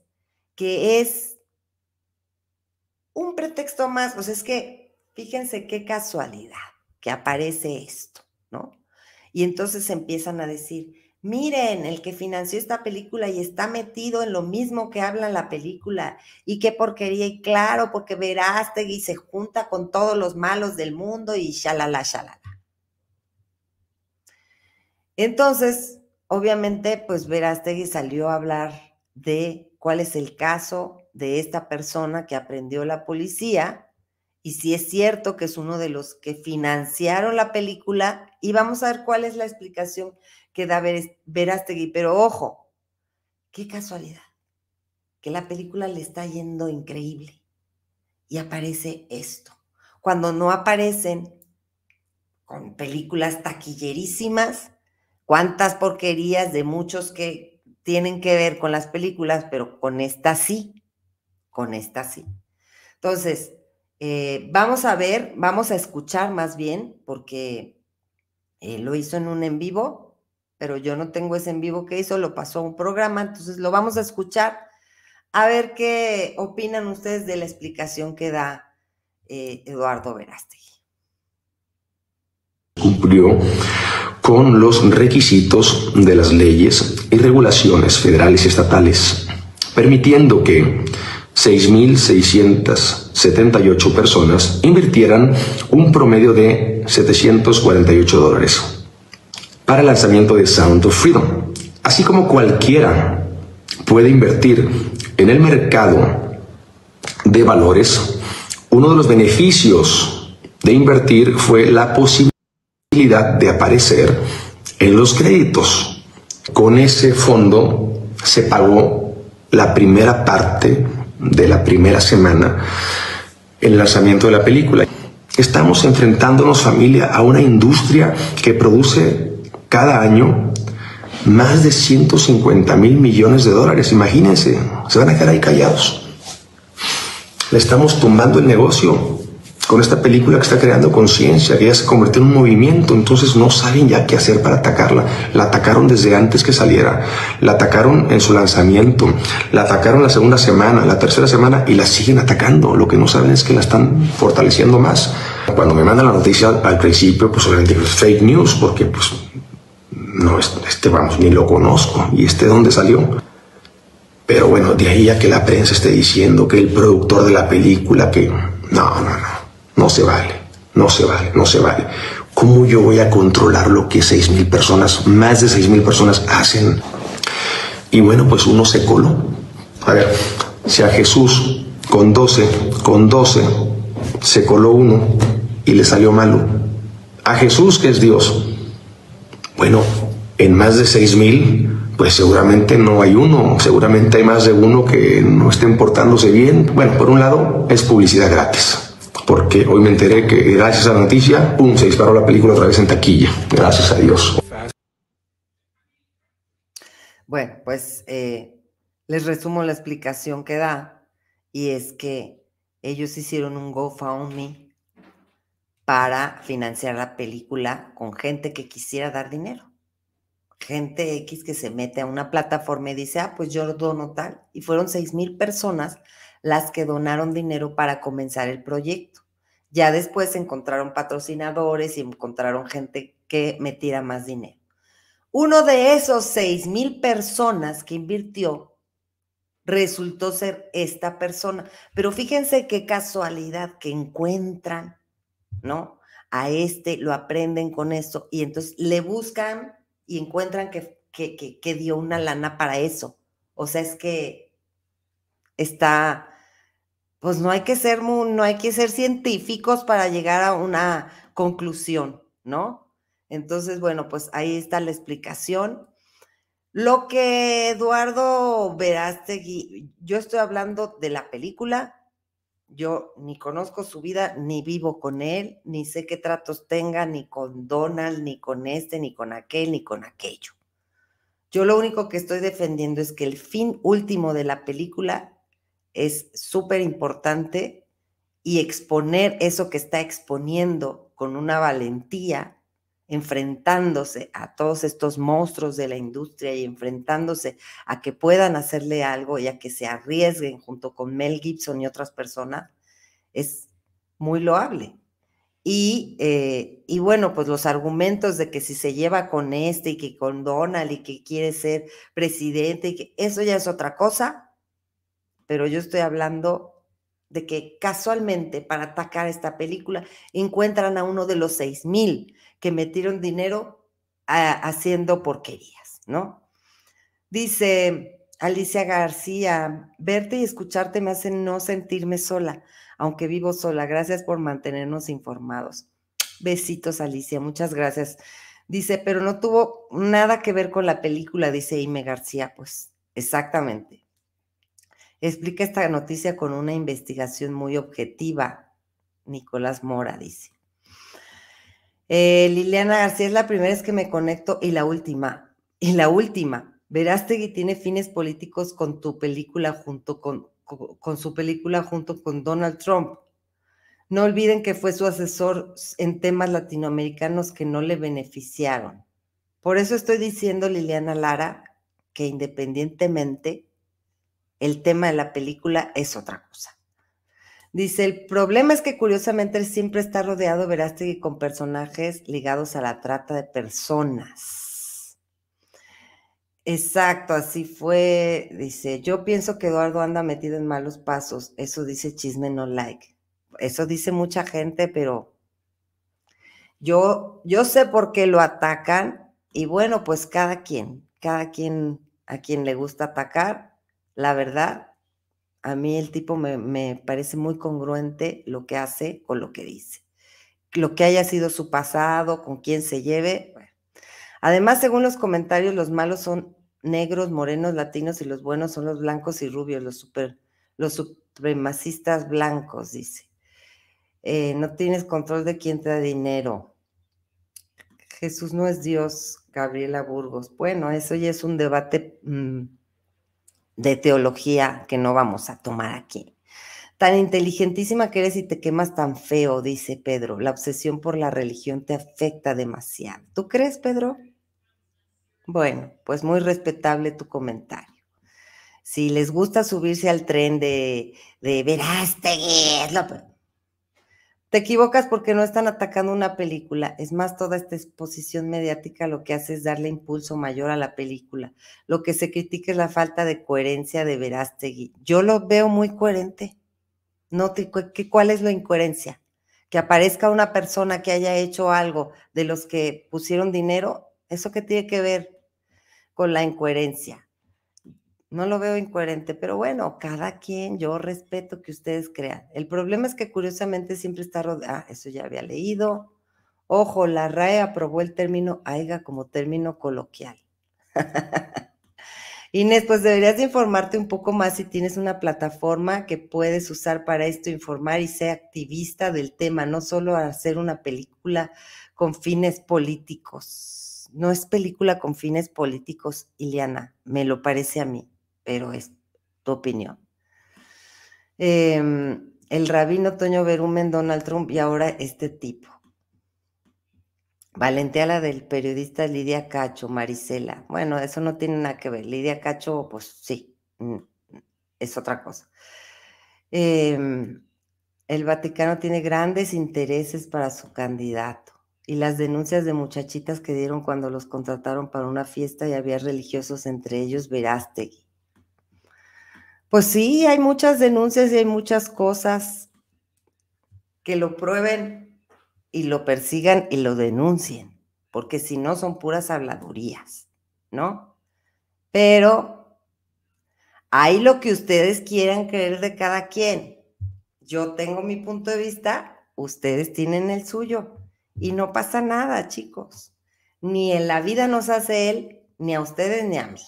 que es un pretexto más, pues es que fíjense qué casualidad que aparece esto, ¿no? Y entonces empiezan a decir, miren, el que financió esta película y está metido en lo mismo que habla la película, y qué porquería, y claro, porque Verástegui se junta con todos los malos del mundo y shalala, shalala. Entonces, obviamente, pues Verástegui salió a hablar de cuál es el caso de esta persona que aprendió la policía, y si es cierto que es uno de los que financiaron la película, y vamos a ver cuál es la explicación Queda da Verástegui. Pero ojo, qué casualidad, que la película le está yendo increíble y aparece esto. Cuando no aparecen con películas taquillerísimas, cuántas porquerías de muchos que tienen que ver con las películas, pero con esta sí, con esta sí. Entonces, eh, vamos a ver, vamos a escuchar más bien, porque eh, lo hizo en un en vivo, pero yo no tengo ese en vivo que hizo, lo pasó a un programa, entonces lo vamos a escuchar a ver qué opinan ustedes de la explicación que da eh, Eduardo Verástegui. Cumplió con los requisitos de las leyes y regulaciones federales y estatales, permitiendo que 6.678 personas invirtieran un promedio de 748 dólares el lanzamiento de Sound of Freedom. Así como cualquiera puede invertir en el mercado de valores, uno de los beneficios de invertir fue la posibilidad de aparecer en los créditos. Con ese fondo se pagó la primera parte de la primera semana el lanzamiento de la película. Estamos enfrentándonos familia a una industria que produce cada año más de 150 mil millones de dólares. Imagínense, se van a quedar ahí callados. Le estamos tumbando el negocio con esta película que está creando conciencia, que ya se convirtió en un movimiento, entonces no saben ya qué hacer para atacarla. La atacaron desde antes que saliera, la atacaron en su lanzamiento, la atacaron la segunda semana, la tercera semana y la siguen atacando. Lo que no saben es que la están fortaleciendo más. Cuando me mandan la noticia al principio, pues obviamente es fake news, porque pues no, este, este vamos, ni lo conozco, y este dónde salió. Pero bueno, de ahí a que la prensa esté diciendo que el productor de la película, que no, no, no, no se vale, no se vale, no se vale. ¿Cómo yo voy a controlar lo que seis mil personas, más de seis mil personas hacen? Y bueno, pues uno se coló. A ver, si a Jesús con 12, con 12, se coló uno y le salió malo. A Jesús que es Dios. Bueno, en más de 6.000, pues seguramente no hay uno, seguramente hay más de uno que no estén portándose bien. Bueno, por un lado es publicidad gratis porque hoy me enteré que gracias a la noticia, pum, se disparó la película otra vez en taquilla. Gracias a Dios. Bueno, pues eh, les resumo la explicación que da y es que ellos hicieron un GoFundMe para financiar la película con gente que quisiera dar dinero gente X que se mete a una plataforma y dice, ah, pues yo dono tal. Y fueron seis mil personas las que donaron dinero para comenzar el proyecto. Ya después encontraron patrocinadores y encontraron gente que metiera más dinero. Uno de esos seis mil personas que invirtió resultó ser esta persona. Pero fíjense qué casualidad que encuentran, ¿no? A este, lo aprenden con esto y entonces le buscan y encuentran que, que, dio una lana para eso. O sea, es que está, pues no hay que ser, no hay que ser científicos para llegar a una conclusión, ¿no? Entonces, bueno, pues ahí está la explicación. Lo que Eduardo Verástegui, yo estoy hablando de la película yo ni conozco su vida, ni vivo con él, ni sé qué tratos tenga, ni con Donald, ni con este, ni con aquel, ni con aquello. Yo lo único que estoy defendiendo es que el fin último de la película es súper importante y exponer eso que está exponiendo con una valentía enfrentándose a todos estos monstruos de la industria y enfrentándose a que puedan hacerle algo y a que se arriesguen junto con Mel Gibson y otras personas, es muy loable. Y, eh, bueno, pues los argumentos de que si se lleva con este y que con Donald y que quiere ser presidente, que eso ya es otra cosa, pero yo estoy hablando de que casualmente para atacar esta película encuentran a uno de los seis mil que metieron dinero haciendo porquerías, ¿no? Dice Alicia García, verte y escucharte me hace no sentirme sola, aunque vivo sola. Gracias por mantenernos informados. Besitos, Alicia, muchas gracias. Dice, pero no tuvo nada que ver con la película, dice Ime García. Pues exactamente, Explica esta noticia con una investigación muy objetiva, Nicolás Mora dice. Eh, Liliana García es la primera vez que me conecto y la última. Y la última. Verástegui tiene fines políticos con tu película junto con, con su película junto con Donald Trump. No olviden que fue su asesor en temas latinoamericanos que no le beneficiaron. Por eso estoy diciendo, Liliana Lara, que independientemente el tema de la película es otra cosa. Dice, el problema es que curiosamente siempre está rodeado y con personajes ligados a la trata de personas. Exacto, así fue. Dice, yo pienso que Eduardo anda metido en malos pasos. Eso dice chisme no like. Eso dice mucha gente, pero yo, yo sé por qué lo atacan. Y bueno, pues cada quien, cada quien a quien le gusta atacar, la verdad, a mí el tipo me, parece muy congruente lo que hace con lo que dice. Lo que haya sido su pasado, con quién se lleve, Además, según los comentarios, los malos son negros, morenos, latinos y los buenos son los blancos y rubios, los, super, los supremacistas blancos, dice. Eh, no tienes control de quién te da dinero. Jesús no es Dios, Gabriela Burgos. Bueno, eso ya es un debate mm, de teología que no vamos a tomar aquí. Tan inteligentísima que eres y te quemas tan feo, dice Pedro. La obsesión por la religión te afecta demasiado. ¿Tú crees, Pedro? Bueno, pues muy respetable tu comentario. Si les gusta subirse al tren de, de Verástegui, es lo pues, te equivocas porque no están atacando una película. Es más, toda esta exposición mediática lo que hace es darle impulso mayor a la película. Lo que se critica es la falta de coherencia de Verástegui. Yo lo veo muy coherente. No te, ¿Cuál es la incoherencia? Que aparezca una persona que haya hecho algo de los que pusieron dinero, ¿eso qué tiene que ver con la incoherencia? No lo veo incoherente, pero bueno, cada quien, yo respeto que ustedes crean. El problema es que curiosamente siempre está rodeado. Ah, eso ya había leído. Ojo, la RAE aprobó el término AIGA como término coloquial. Inés, pues deberías informarte un poco más si tienes una plataforma que puedes usar para esto, informar y ser activista del tema, no solo hacer una película con fines políticos. No es película con fines políticos, Ileana, me lo parece a mí pero es tu opinión. Em, el rabino Toño Berumen, Donald Trump y ahora este tipo. Valentía la del periodista Lidia Cacho, Marisela. Bueno, eso no tiene nada que ver. Lidia Cacho, pues sí, es otra cosa. Em, el Vaticano tiene grandes intereses para su candidato y las denuncias de muchachitas que dieron cuando los contrataron para una fiesta y había religiosos entre ellos Verástegui. Pues sí, hay muchas denuncias y hay muchas cosas que lo prueben y lo persigan y lo denuncien, porque si no son puras habladurías, ¿no? Pero hay lo que ustedes quieran creer de cada quien. Yo tengo mi punto de vista, ustedes tienen el suyo y no pasa nada, chicos. Ni en la vida nos hace él, ni a ustedes ni a mí.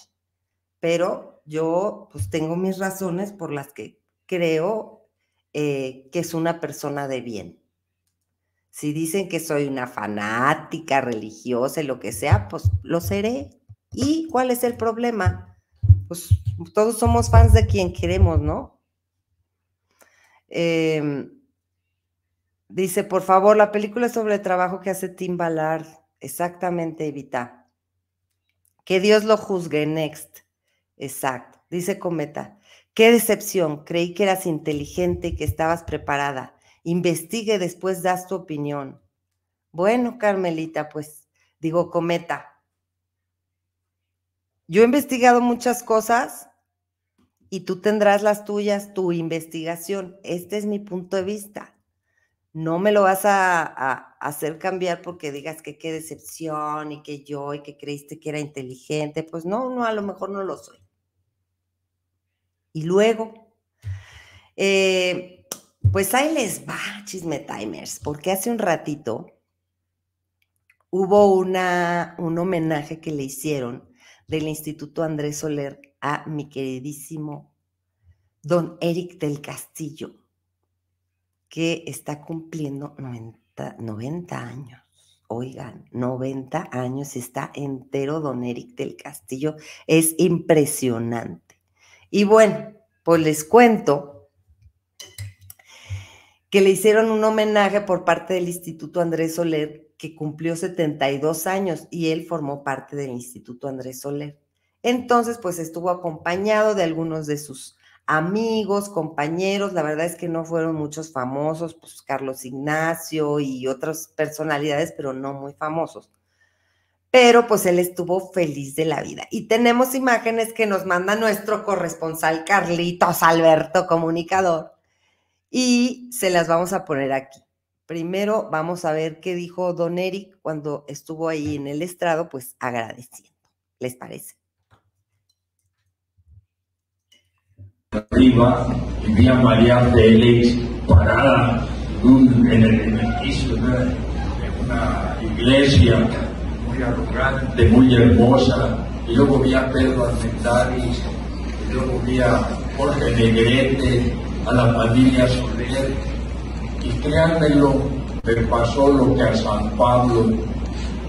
Pero yo pues tengo mis razones por las que creo eh, que es una persona de bien. Si dicen que soy una fanática religiosa, lo que sea, pues lo seré. ¿Y cuál es el problema? Pues todos somos fans de quien queremos, ¿no? Em, dice, por favor, la película sobre el trabajo que hace Tim Ballard. Exactamente, Evita. Que Dios lo juzgue, next. Exacto, dice Cometa. Qué decepción, creí que eras inteligente y que estabas preparada. Investigue, después das tu opinión. Bueno, Carmelita, pues digo Cometa. Yo he investigado muchas cosas y tú tendrás las tuyas, tu investigación. Este es mi punto de vista. No me lo vas a, a, hacer cambiar porque digas que qué decepción y que yo y que creíste que era inteligente. Pues no, no, a lo mejor no lo soy. Y luego, eh, pues ahí les va, chisme timers, porque hace un ratito hubo una, un homenaje que le hicieron del Instituto Andrés Soler a mi queridísimo don Eric del Castillo, que está cumpliendo 90, 90 años. Oigan, 90 años está entero don Eric del Castillo. Es impresionante. Y bueno, pues les cuento que le hicieron un homenaje por parte del Instituto Andrés Soler, que cumplió 72 años y él formó parte del Instituto Andrés Soler. Entonces, pues estuvo acompañado de algunos de sus amigos, compañeros, la verdad es que no fueron muchos famosos, pues Carlos Ignacio y otras personalidades, pero no muy famosos pero pues él estuvo feliz de la vida. Y tenemos imágenes que nos manda nuestro corresponsal Carlitos Alberto, comunicador, y se las vamos a poner aquí. Primero vamos a ver qué dijo Don Eric cuando estuvo ahí en el estrado, pues agradeciendo. ¿Les parece? Arriba, vía María Félix, parada en el edificio de una iglesia muy muy hermosa, y luego vi a Pedro Armentaris, y luego vi a Jorge Negrete, a la familia Soler, y créanmelo, me pasó lo que a San Pablo,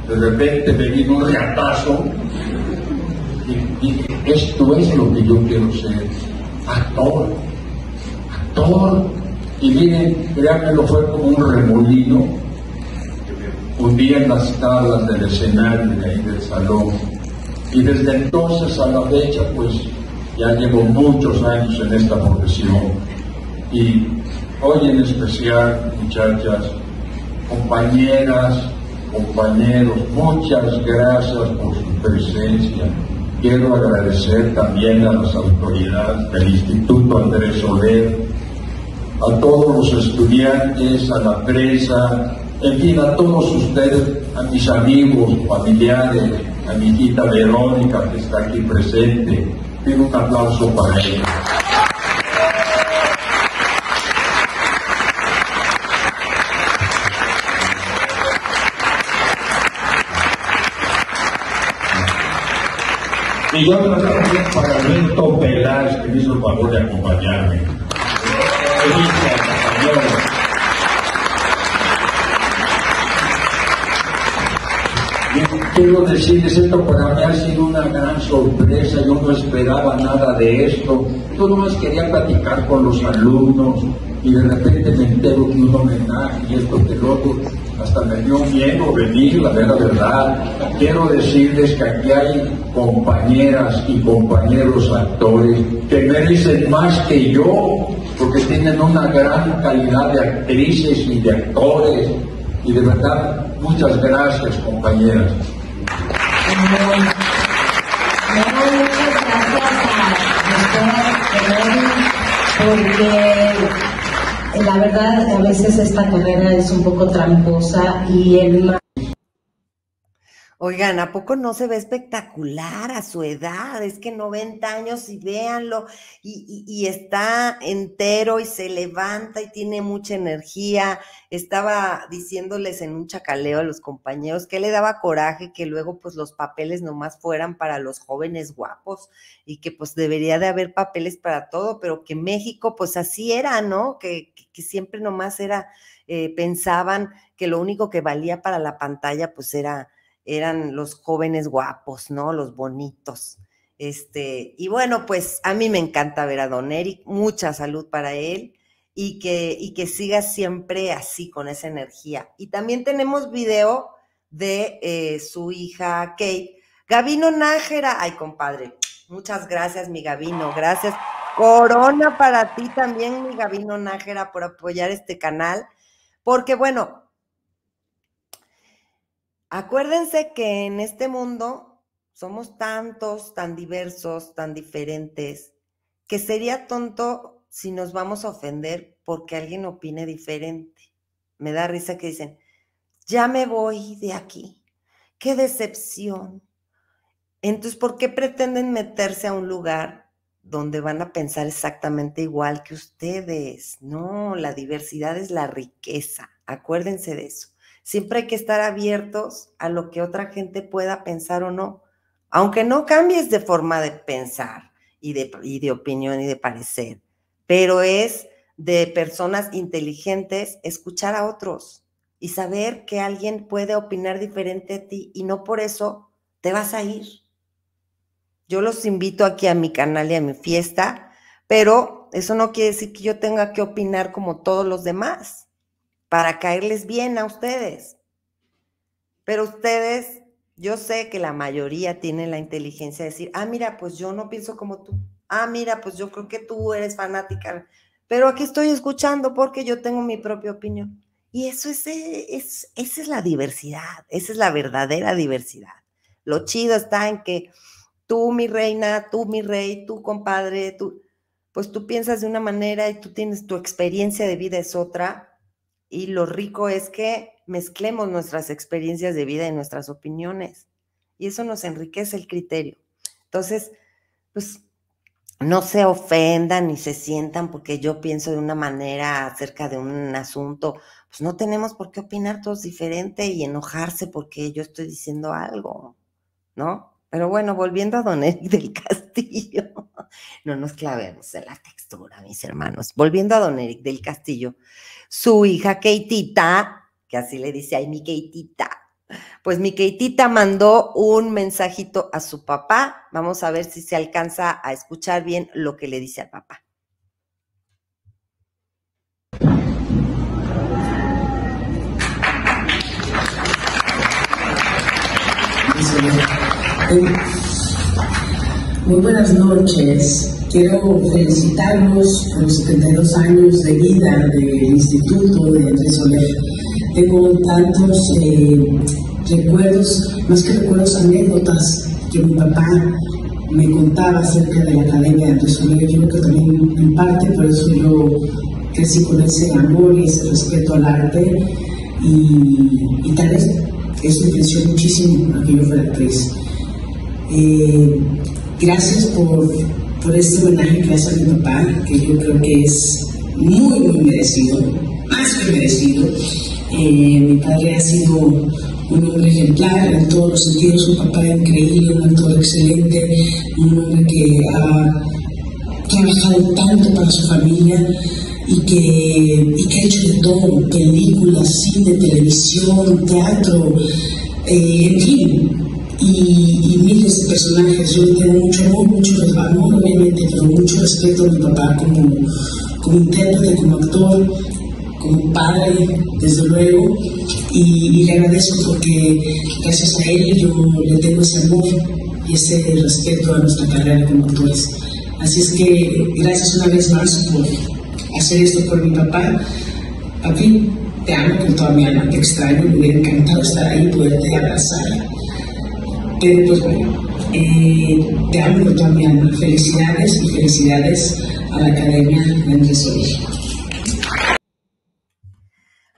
de repente me vino un ratazo, y dije, esto es lo que yo quiero ser, actor, actor, y miren, lo fue como un remolino, en las tablas del escenario de ahí del salón. Y desde entonces a la fecha, pues ya llevo muchos años en esta profesión. Y hoy en especial, muchachas, compañeras, compañeros, muchas gracias por su presencia. Quiero agradecer también a las autoridades del Instituto Andrés Soler, a todos los estudiantes, a la prensa, en fin, a todos ustedes, a mis amigos, familiares, a mi hijita Verónica que está aquí presente, pido un aplauso para ella. Y yo agradezco para Alberto Peláez, que me hizo el favor de acompañarme. Quiero decirles, esto para mí ha sido una gran sorpresa, yo no esperaba nada de esto. Yo nomás quería platicar con los alumnos y de repente me entero que un homenaje y esto que loco, hasta me dio miedo venir, la verdad, verdad. Quiero decirles que aquí hay compañeras y compañeros actores que merecen más que yo, porque tienen una gran calidad de actrices y de actores. Y de verdad, muchas gracias, compañeras no muchas gracias a no porque la verdad a veces esta carrera es un poco tramposa y el Oigan, ¿a poco no se ve espectacular a su edad? Es que 90 años y véanlo, y, está entero y se levanta y tiene mucha energía. Estaba diciéndoles en un chacaleo a los compañeros que le daba coraje que luego pues los papeles nomás fueran para los jóvenes guapos y que pues debería de haber papeles para todo, pero que México pues así era, ¿no? Que, que siempre nomás era, eh, pensaban que lo único que valía para la pantalla pues era eran los jóvenes guapos, ¿no? Los bonitos. Este, y bueno, pues a mí me encanta ver a Don Eric, mucha salud para él y que, y que siga siempre así, con esa energía. Y también tenemos video de eh, su hija Kate. Gabino Nájera, ay compadre, muchas gracias mi Gabino, gracias. Corona para ti también mi Gabino Nájera por apoyar este canal, porque bueno, Acuérdense que en este mundo somos tantos, tan diversos, tan diferentes, que sería tonto si nos vamos a ofender porque alguien opine diferente. Me da risa que dicen, ya me voy de aquí. Qué decepción. Entonces, ¿por qué pretenden meterse a un lugar donde van a pensar exactamente igual que ustedes? No, la diversidad es la riqueza. Acuérdense de eso. Siempre hay que estar abiertos a lo que otra gente pueda pensar o no, aunque no cambies de forma de pensar y de, opinión y de parecer, pero es de personas inteligentes escuchar a otros y saber que alguien puede opinar diferente a ti y no por eso te vas a ir. Yo los invito aquí a mi canal y a mi fiesta, pero eso no quiere decir que yo tenga que opinar como todos los demás para caerles bien a ustedes. Pero ustedes, yo sé que la mayoría tienen la inteligencia de decir, ah, mira, pues yo no pienso como tú. Ah, mira, pues yo creo que tú eres fanática. Pero aquí estoy escuchando porque yo tengo mi propia opinión. Y eso es, es esa es la diversidad, esa es la verdadera diversidad. Lo chido está en que tú, mi reina, tú, mi rey, tú, compadre, tú, pues tú piensas de una manera y tú tienes tu experiencia de vida es otra, y lo rico es que mezclemos nuestras experiencias de vida y nuestras opiniones. Y eso nos enriquece el criterio. Entonces, pues no se ofendan ni se sientan porque yo pienso de una manera acerca de un asunto. Pues no tenemos por qué opinar todos diferente y enojarse porque yo estoy diciendo algo, ¿no? Pero bueno, volviendo a Don Eric del Castillo, no nos clavemos en la textura, mis hermanos. Volviendo a Don Eric del Castillo, su hija Keitita, que así le dice, ay, mi Keitita, pues mi Keitita mandó un mensajito a su papá. Vamos a ver si se alcanza a escuchar bien lo que le dice al papá. Muy buenas noches. Quiero felicitarlos por los 72 años de vida del Instituto de Andrés Tengo tantos eh, recuerdos, más que recuerdos, anécdotas que mi papá me contaba acerca de la Academia de Andrés Yo creo que también en parte por eso yo crecí con ese amor y ese respeto al arte y, tal vez eso influyó muchísimo a que yo fuera actriz. Eh, gracias por, por este homenaje que hace a mi papá, que yo creo que es muy, muy merecido, más que merecido. Eh, mi padre ha sido un hombre ejemplar en todos los sentidos, un papá increíble, un actor excelente, un hombre que ha trabajado tanto para su familia y que, y que ha hecho de todo, películas, cine, televisión, teatro, eh, en fin, y, y mire este personaje, yo le tengo mucho amor, mucho respeto, obviamente, mucho respeto a mi papá como, como intérprete, como actor, como padre, desde luego, y, le agradezco porque gracias a él yo le tengo ese amor y ese respeto a nuestra carrera como actores. Así es que gracias una vez más por hacer esto por mi papá. Papi, te amo con toda mi alma, te extraño, me hubiera encantado estar ahí y poderte abrazar. Eh, te hablo también. Felicidades y felicidades a la Academia de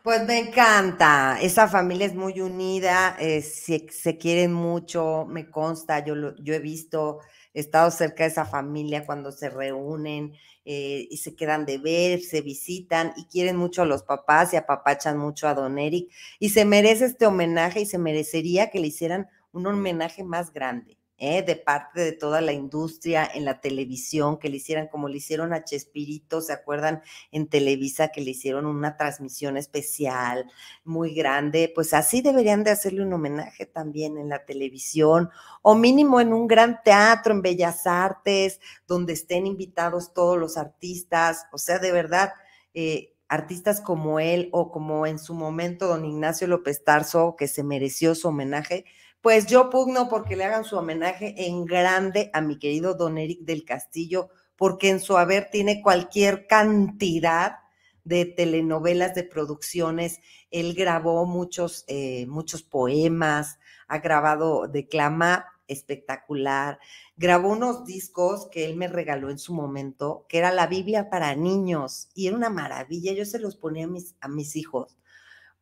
Pues me encanta, esa familia es muy unida, eh, se, quieren mucho, me consta, yo, yo he visto, he estado cerca de esa familia cuando se reúnen eh, y se quedan de ver, se visitan y quieren mucho a los papás y apapachan mucho a Don Eric y se merece este homenaje y se merecería que le hicieran un homenaje más grande. ¿eh? de parte de toda la industria en la televisión, que le hicieran como le hicieron a Chespirito, ¿se acuerdan? En Televisa que le hicieron una transmisión especial muy grande, pues así deberían de hacerle un homenaje también en la televisión o mínimo en un gran teatro, en Bellas Artes, donde estén invitados todos los artistas, o sea, de verdad. Eh, artistas como él o como en su momento don Ignacio López Tarso, que se mereció su homenaje, pues yo pugno porque le hagan su homenaje en grande a mi querido don Eric del Castillo, porque en su haber tiene cualquier cantidad de telenovelas, de producciones. Él grabó muchos, eh, muchos poemas, ha grabado declama espectacular. Grabó unos discos que él me regaló en su momento, que era la Biblia para niños, y era una maravilla. Yo se los ponía a mis, a mis hijos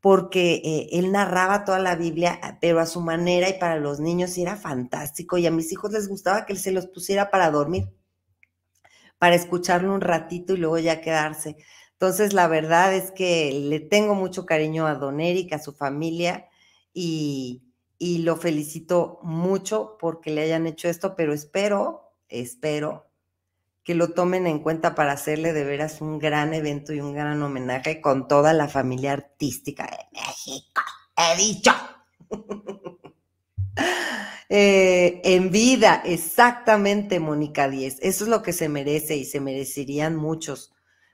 porque eh, él narraba toda la Biblia, ah, pero a su manera y para los niños era fantástico y a mis hijos les gustaba que él se los pusiera para dormir, para escucharlo un ratito y luego ya quedarse. Entonces, la verdad es que le tengo mucho cariño a Don Eric, a su familia y, y lo felicito mucho porque le hayan hecho esto, pero espero, espero que lo tomen en cuenta para hacerle de veras un gran evento y un gran homenaje con toda la familia artística de México. He dicho. Eh, en vida, exactamente, Mónica Díez. Eso es lo que se merece y se merecerían muchos,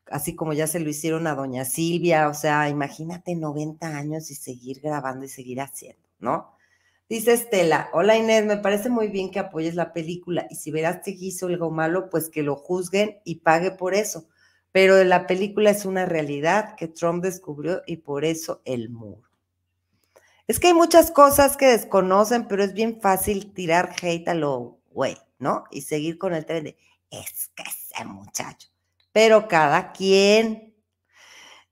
así como ya se lo hicieron a doña Silvia. O sea, imagínate 90 años y seguir grabando y seguir haciendo, ¿no? Dice Estela, hola Inés, me parece muy bien que apoyes la película y si verás que hizo algo malo, pues que lo juzguen y pague por eso. Pero la película es una realidad que Trump descubrió y por eso el muro. Es que hay muchas cosas que desconocen, pero es bien fácil tirar hate a lo güey, ¿no? Y seguir con el tren de, es que ese muchacho. Pero cada quien,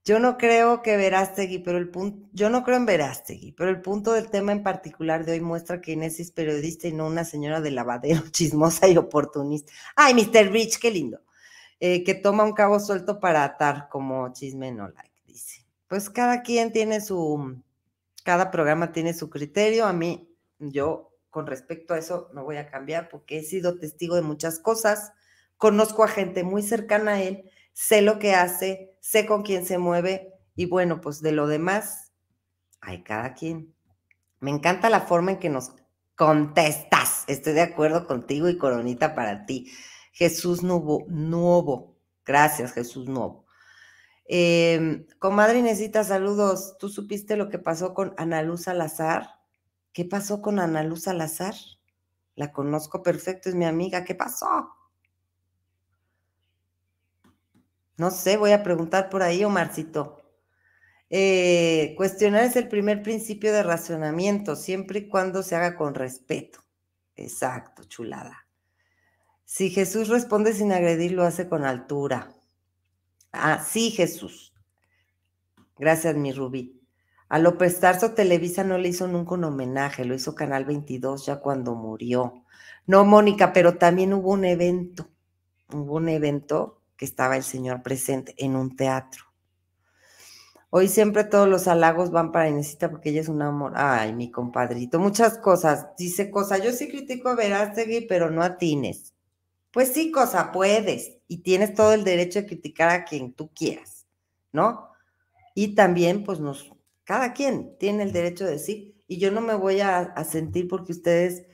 yo no creo que Verástegui, pero el punto, yo no creo en Verástegui, pero el punto del tema en particular de hoy muestra que Inés es periodista y no una señora de lavadero, chismosa y oportunista. Ay, Mr. Rich, qué lindo. Eh, que toma un cabo suelto para atar, como chisme no like, dice. Pues cada quien tiene su, cada programa tiene su criterio. A mí, yo con respecto a eso no voy a cambiar porque he sido testigo de muchas cosas. Conozco a gente muy cercana a él sé lo que hace, sé con quién se mueve y bueno, pues de lo demás, hay cada quien. Me encanta la forma en que nos contestas. Estoy de acuerdo contigo y coronita para ti. Jesús Nuevo, nuevo. gracias Jesús Nuevo. Em, comadre Inesita, saludos. ¿Tú supiste lo que pasó con Ana Luz Salazar? ¿Qué pasó con Ana Luz Salazar? La conozco perfecto, es mi amiga. ¿Qué pasó? No sé, voy a preguntar por ahí, Omarcito. Eh, cuestionar es el primer principio de razonamiento, siempre y cuando se haga con respeto. Exacto, chulada. Si Jesús responde sin agredir, lo hace con altura. Ah, sí, Jesús. Gracias, mi Rubí. A López Tarso Televisa no le hizo nunca un homenaje, lo hizo Canal 22 ya cuando murió. No, Mónica, pero también hubo un evento, hubo un evento que estaba el Señor presente en un teatro. Hoy siempre todos los halagos van para Inesita porque ella es un amor. Ay, mi compadrito, muchas cosas. Dice cosa, yo sí critico a Verástegui, pero no atines. Pues sí, cosa, puedes. Y tienes todo el derecho de criticar a quien tú quieras, ¿no? Y también, pues nos, cada quien tiene el derecho de decir, y yo no me voy a sentir porque ustedes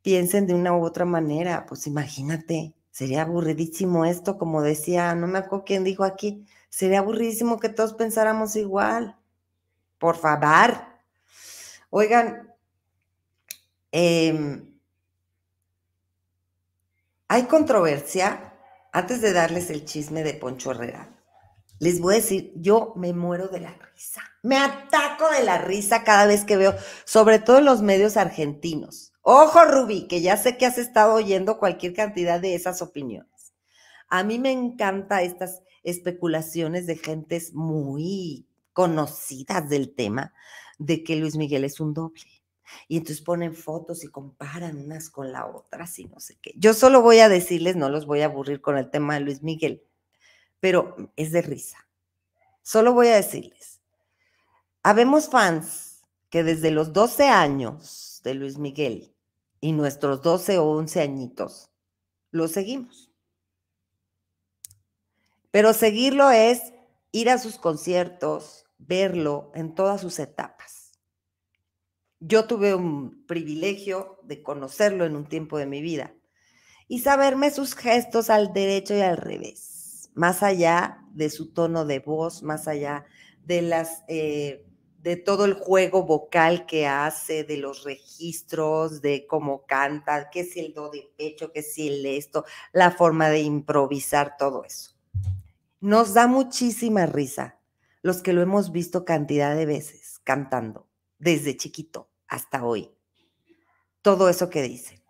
piensen de una u otra manera. Pues imagínate, Sería aburridísimo esto, como decía, no me acuerdo quién dijo aquí, sería aburridísimo que todos pensáramos igual. Por favor. Oigan, em, hay controversia. Antes de darles el chisme de Poncho Herrera, les voy a decir, yo me muero de la risa. Me ataco de la risa cada vez que veo, sobre todo en los medios argentinos. Ojo, Ruby, que ya sé que has estado oyendo cualquier cantidad de esas opiniones. A mí me encantan estas especulaciones de gentes muy conocidas del tema de que Luis Miguel es un doble. Y entonces ponen fotos y comparan unas con la otra, y no sé qué. Yo solo voy a decirles, no los voy a aburrir con el tema de Luis Miguel, pero es de risa. Solo voy a decirles, habemos fans que desde los 12 años de Luis Miguel y nuestros 12 o 11 añitos, lo seguimos. Pero seguirlo es ir a sus conciertos, verlo en todas sus etapas. Yo tuve un privilegio de conocerlo en un tiempo de mi vida y saberme sus gestos al derecho y al revés, más allá de su tono de voz, más allá de las eh, de todo el juego vocal que hace, de los registros, de cómo canta, qué es el do de pecho, qué es el esto, la forma de improvisar, todo eso. Nos da muchísima risa los que lo hemos visto cantidad de veces cantando, desde chiquito hasta hoy. Todo eso que dice,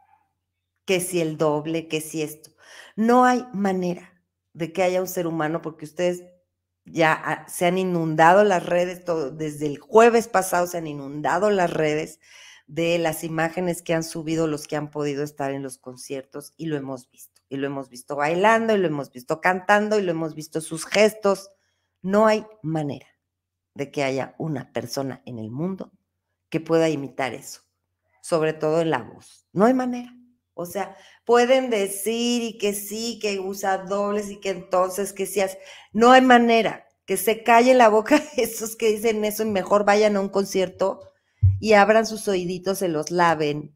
que si el doble, que si esto. No hay manera de que haya un ser humano, porque ustedes ya ah, se han inundado las redes, todo, desde el jueves pasado se han inundado las redes de las imágenes que han subido los que han podido estar en los conciertos y lo hemos visto. Y lo hemos visto bailando, y lo hemos visto cantando, y lo hemos visto sus gestos. No hay manera de que haya una persona en el mundo que pueda imitar eso, sobre todo en la voz. No hay manera. O sea, pueden decir y que sí, que usa dobles y que entonces que sí. No hay manera que se calle la boca esos que dicen eso y mejor vayan a un concierto y abran sus oíditos, se los laven.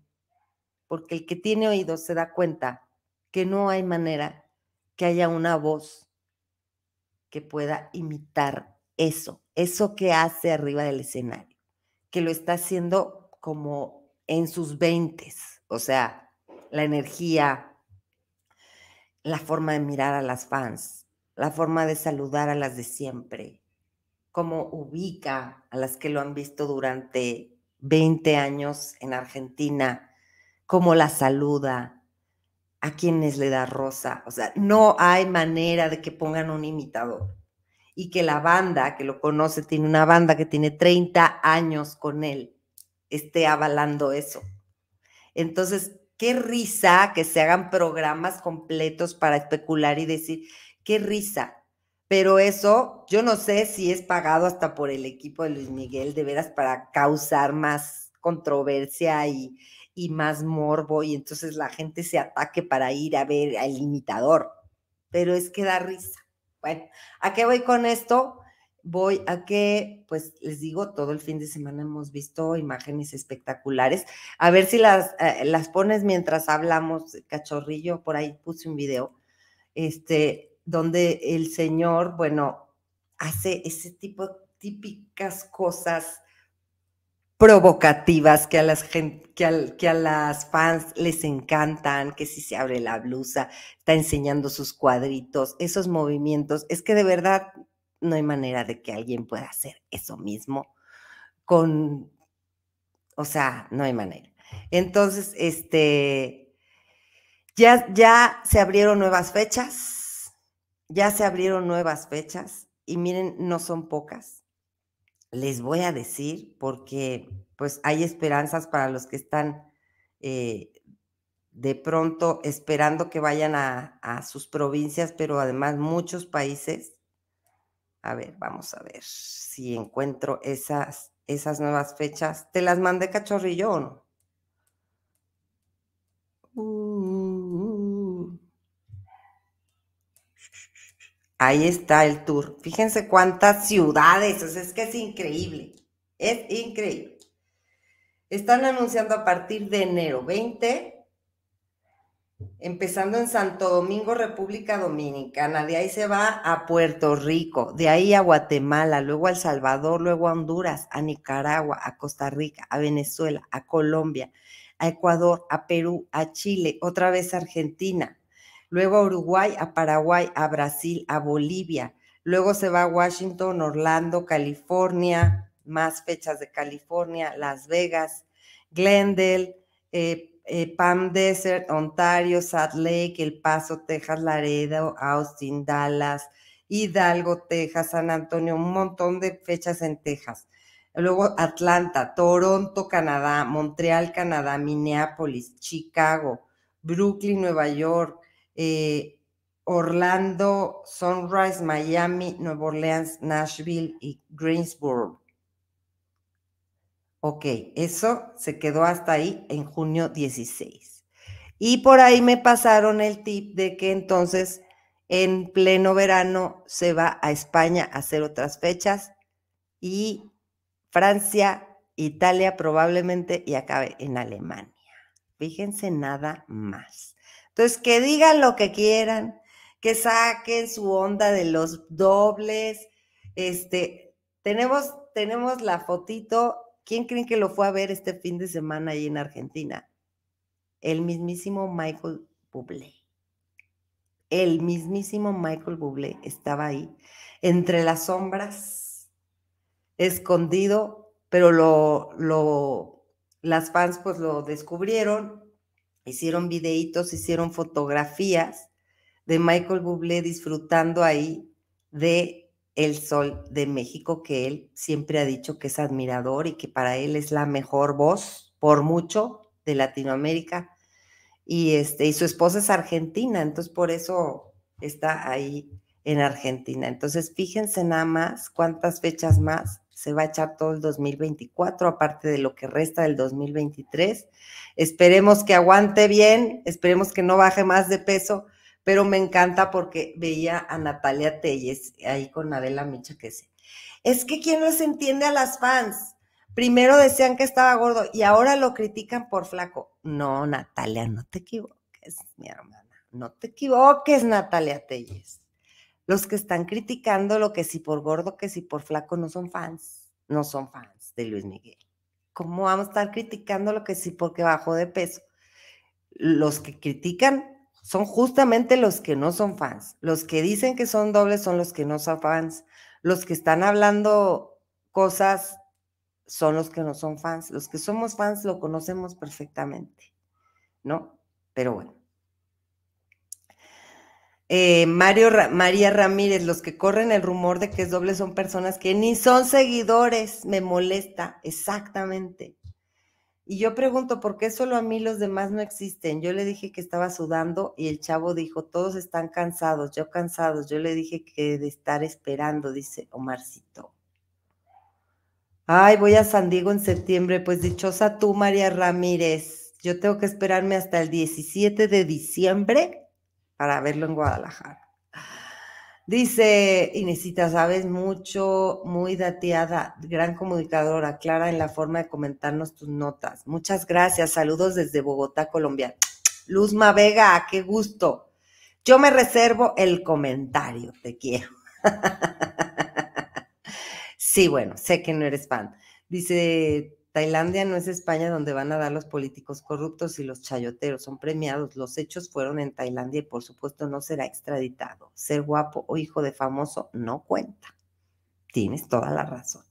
Porque el que tiene oídos se da cuenta que no hay manera que haya una voz que pueda imitar eso, eso que hace arriba del escenario, que lo está haciendo como en sus veintes, o sea, la energía, la forma de mirar a las fans, la forma de saludar a las de siempre, cómo ubica a las que lo han visto durante 20 años en Argentina, cómo la saluda, a quienes le da rosa. O sea, no hay manera de que pongan un imitador. Y que la banda que lo conoce, tiene una banda que tiene 30 años con él, esté avalando eso. Entonces, Qué risa que se hagan programas completos para especular y decir, qué risa. Pero eso, yo no sé si es pagado hasta por el equipo de Luis Miguel, de veras, para causar más controversia y, y más morbo, y entonces la gente se ataque para ir a ver al imitador. Pero es que da risa. Bueno, ¿a qué voy con esto? voy a que, pues les digo, todo el fin de semana hemos visto imágenes espectaculares. A ver si las, eh, las pones mientras hablamos, eh, cachorrillo, por ahí puse un video, este, donde el señor, bueno, hace ese tipo de típicas cosas provocativas que a las que, que a las fans les encantan, que si se abre la blusa, está enseñando sus cuadritos, esos movimientos, es que de verdad no hay manera de que alguien pueda hacer eso mismo con, o sea, no hay manera. Entonces, este, ya, ya se abrieron nuevas fechas, ya se abrieron nuevas fechas y miren, no son pocas. Les voy a decir porque pues hay esperanzas para los que están eh, de pronto esperando que vayan a, a sus provincias, pero además muchos países a ver, vamos a ver si encuentro esas, esas nuevas fechas. Te las mandé o no? Uh. ahí está el tour. Fíjense cuántas ciudades. es que es increíble. Es increíble. Están anunciando a partir de enero 20 empezando en Santo Domingo, República Dominicana, de ahí se va a Puerto Rico, de ahí a Guatemala, luego a El Salvador, luego a Honduras, a Nicaragua, a Costa Rica, a Venezuela, a Colombia, a Ecuador, a Perú, a Chile, otra vez a Argentina, luego a Uruguay, a Paraguay, a Brasil, a Bolivia, luego se va a Washington, Orlando, California, más fechas de California, Las Vegas, Glendale, eh, eh, Palm Desert, Ontario, Salt Lake, El Paso, Texas, Laredo, Austin, Dallas, Hidalgo, Texas, San Antonio, un montón de fechas en Texas. Luego Atlanta, Toronto, Canadá, Montreal, Canadá, Minneapolis, Chicago, Brooklyn, Nueva York, eh, Orlando, Sunrise, Miami, Nueva Orleans, Nashville y Greensboro. Ok, eso se quedó hasta ahí en junio 16. Y por ahí me pasaron el tip de que entonces en pleno verano se va a España a hacer otras fechas y Francia, Italia probablemente y acabe en Alemania. Fíjense nada más. Entonces, que digan lo que quieran, que saquen su onda de los dobles. Este, tenemos, tenemos la fotito ¿Quién creen que lo fue a ver este fin de semana ahí en Argentina? El mismísimo Michael Bublé. El mismísimo Michael Bublé estaba ahí, entre las sombras, escondido, pero lo, lo, las fans pues lo descubrieron, hicieron videitos, hicieron fotografías de Michael Bublé disfrutando ahí de el Sol de México, que él siempre ha dicho que es admirador y que para él es la mejor voz, por mucho, de Latinoamérica. Y, este, y su esposa es argentina, entonces por eso está ahí en Argentina. Entonces fíjense nada más cuántas fechas más se va a echar todo el 2024, aparte de lo que resta del 2023. Esperemos que aguante bien, esperemos que no baje más de peso pero me encanta porque veía a Natalia Telles ahí con Adela Micha que dice, es que quién se entiende a las fans. Primero decían que estaba gordo y ahora lo critican por flaco. No, Natalia, no te equivoques, mi hermana. No te equivoques, Natalia Telles. Los que están criticando lo que sí por gordo, que si por flaco, no son fans. No son fans de Luis Miguel. ¿Cómo vamos a estar criticando lo que sí porque bajó de peso? Los que critican son justamente los que no son fans. Los que dicen que son dobles son los que no son fans. Los que están hablando cosas son los que no son fans. Los que somos fans lo conocemos perfectamente, ¿no? Pero bueno. Eh, Mario María Ramírez, los que corren el rumor de que es doble son personas que ni son seguidores, me molesta, exactamente. Y yo pregunto, ¿por qué solo a mí los demás no existen? Yo le dije que estaba sudando y el chavo dijo, todos están cansados, yo cansados. Yo le dije que de estar esperando, dice Omarcito. Ay, voy a San Diego en septiembre, pues dichosa tú, María Ramírez. Yo tengo que esperarme hasta el 17 de diciembre para verlo en Guadalajara. Dice Inesita, sabes mucho, muy dateada, gran comunicadora, clara en la forma de comentarnos tus notas. Muchas gracias, saludos desde Bogotá, Colombia. Luzma Vega, qué gusto. Yo me reservo el comentario, te quiero. sí, bueno, sé que no eres fan. Dice Tailandia no es España donde van a dar los políticos corruptos y los chayoteros, son premiados. Los hechos fueron en Tailandia y por supuesto no será extraditado. Ser guapo o hijo de famoso no cuenta. Tienes toda la razón.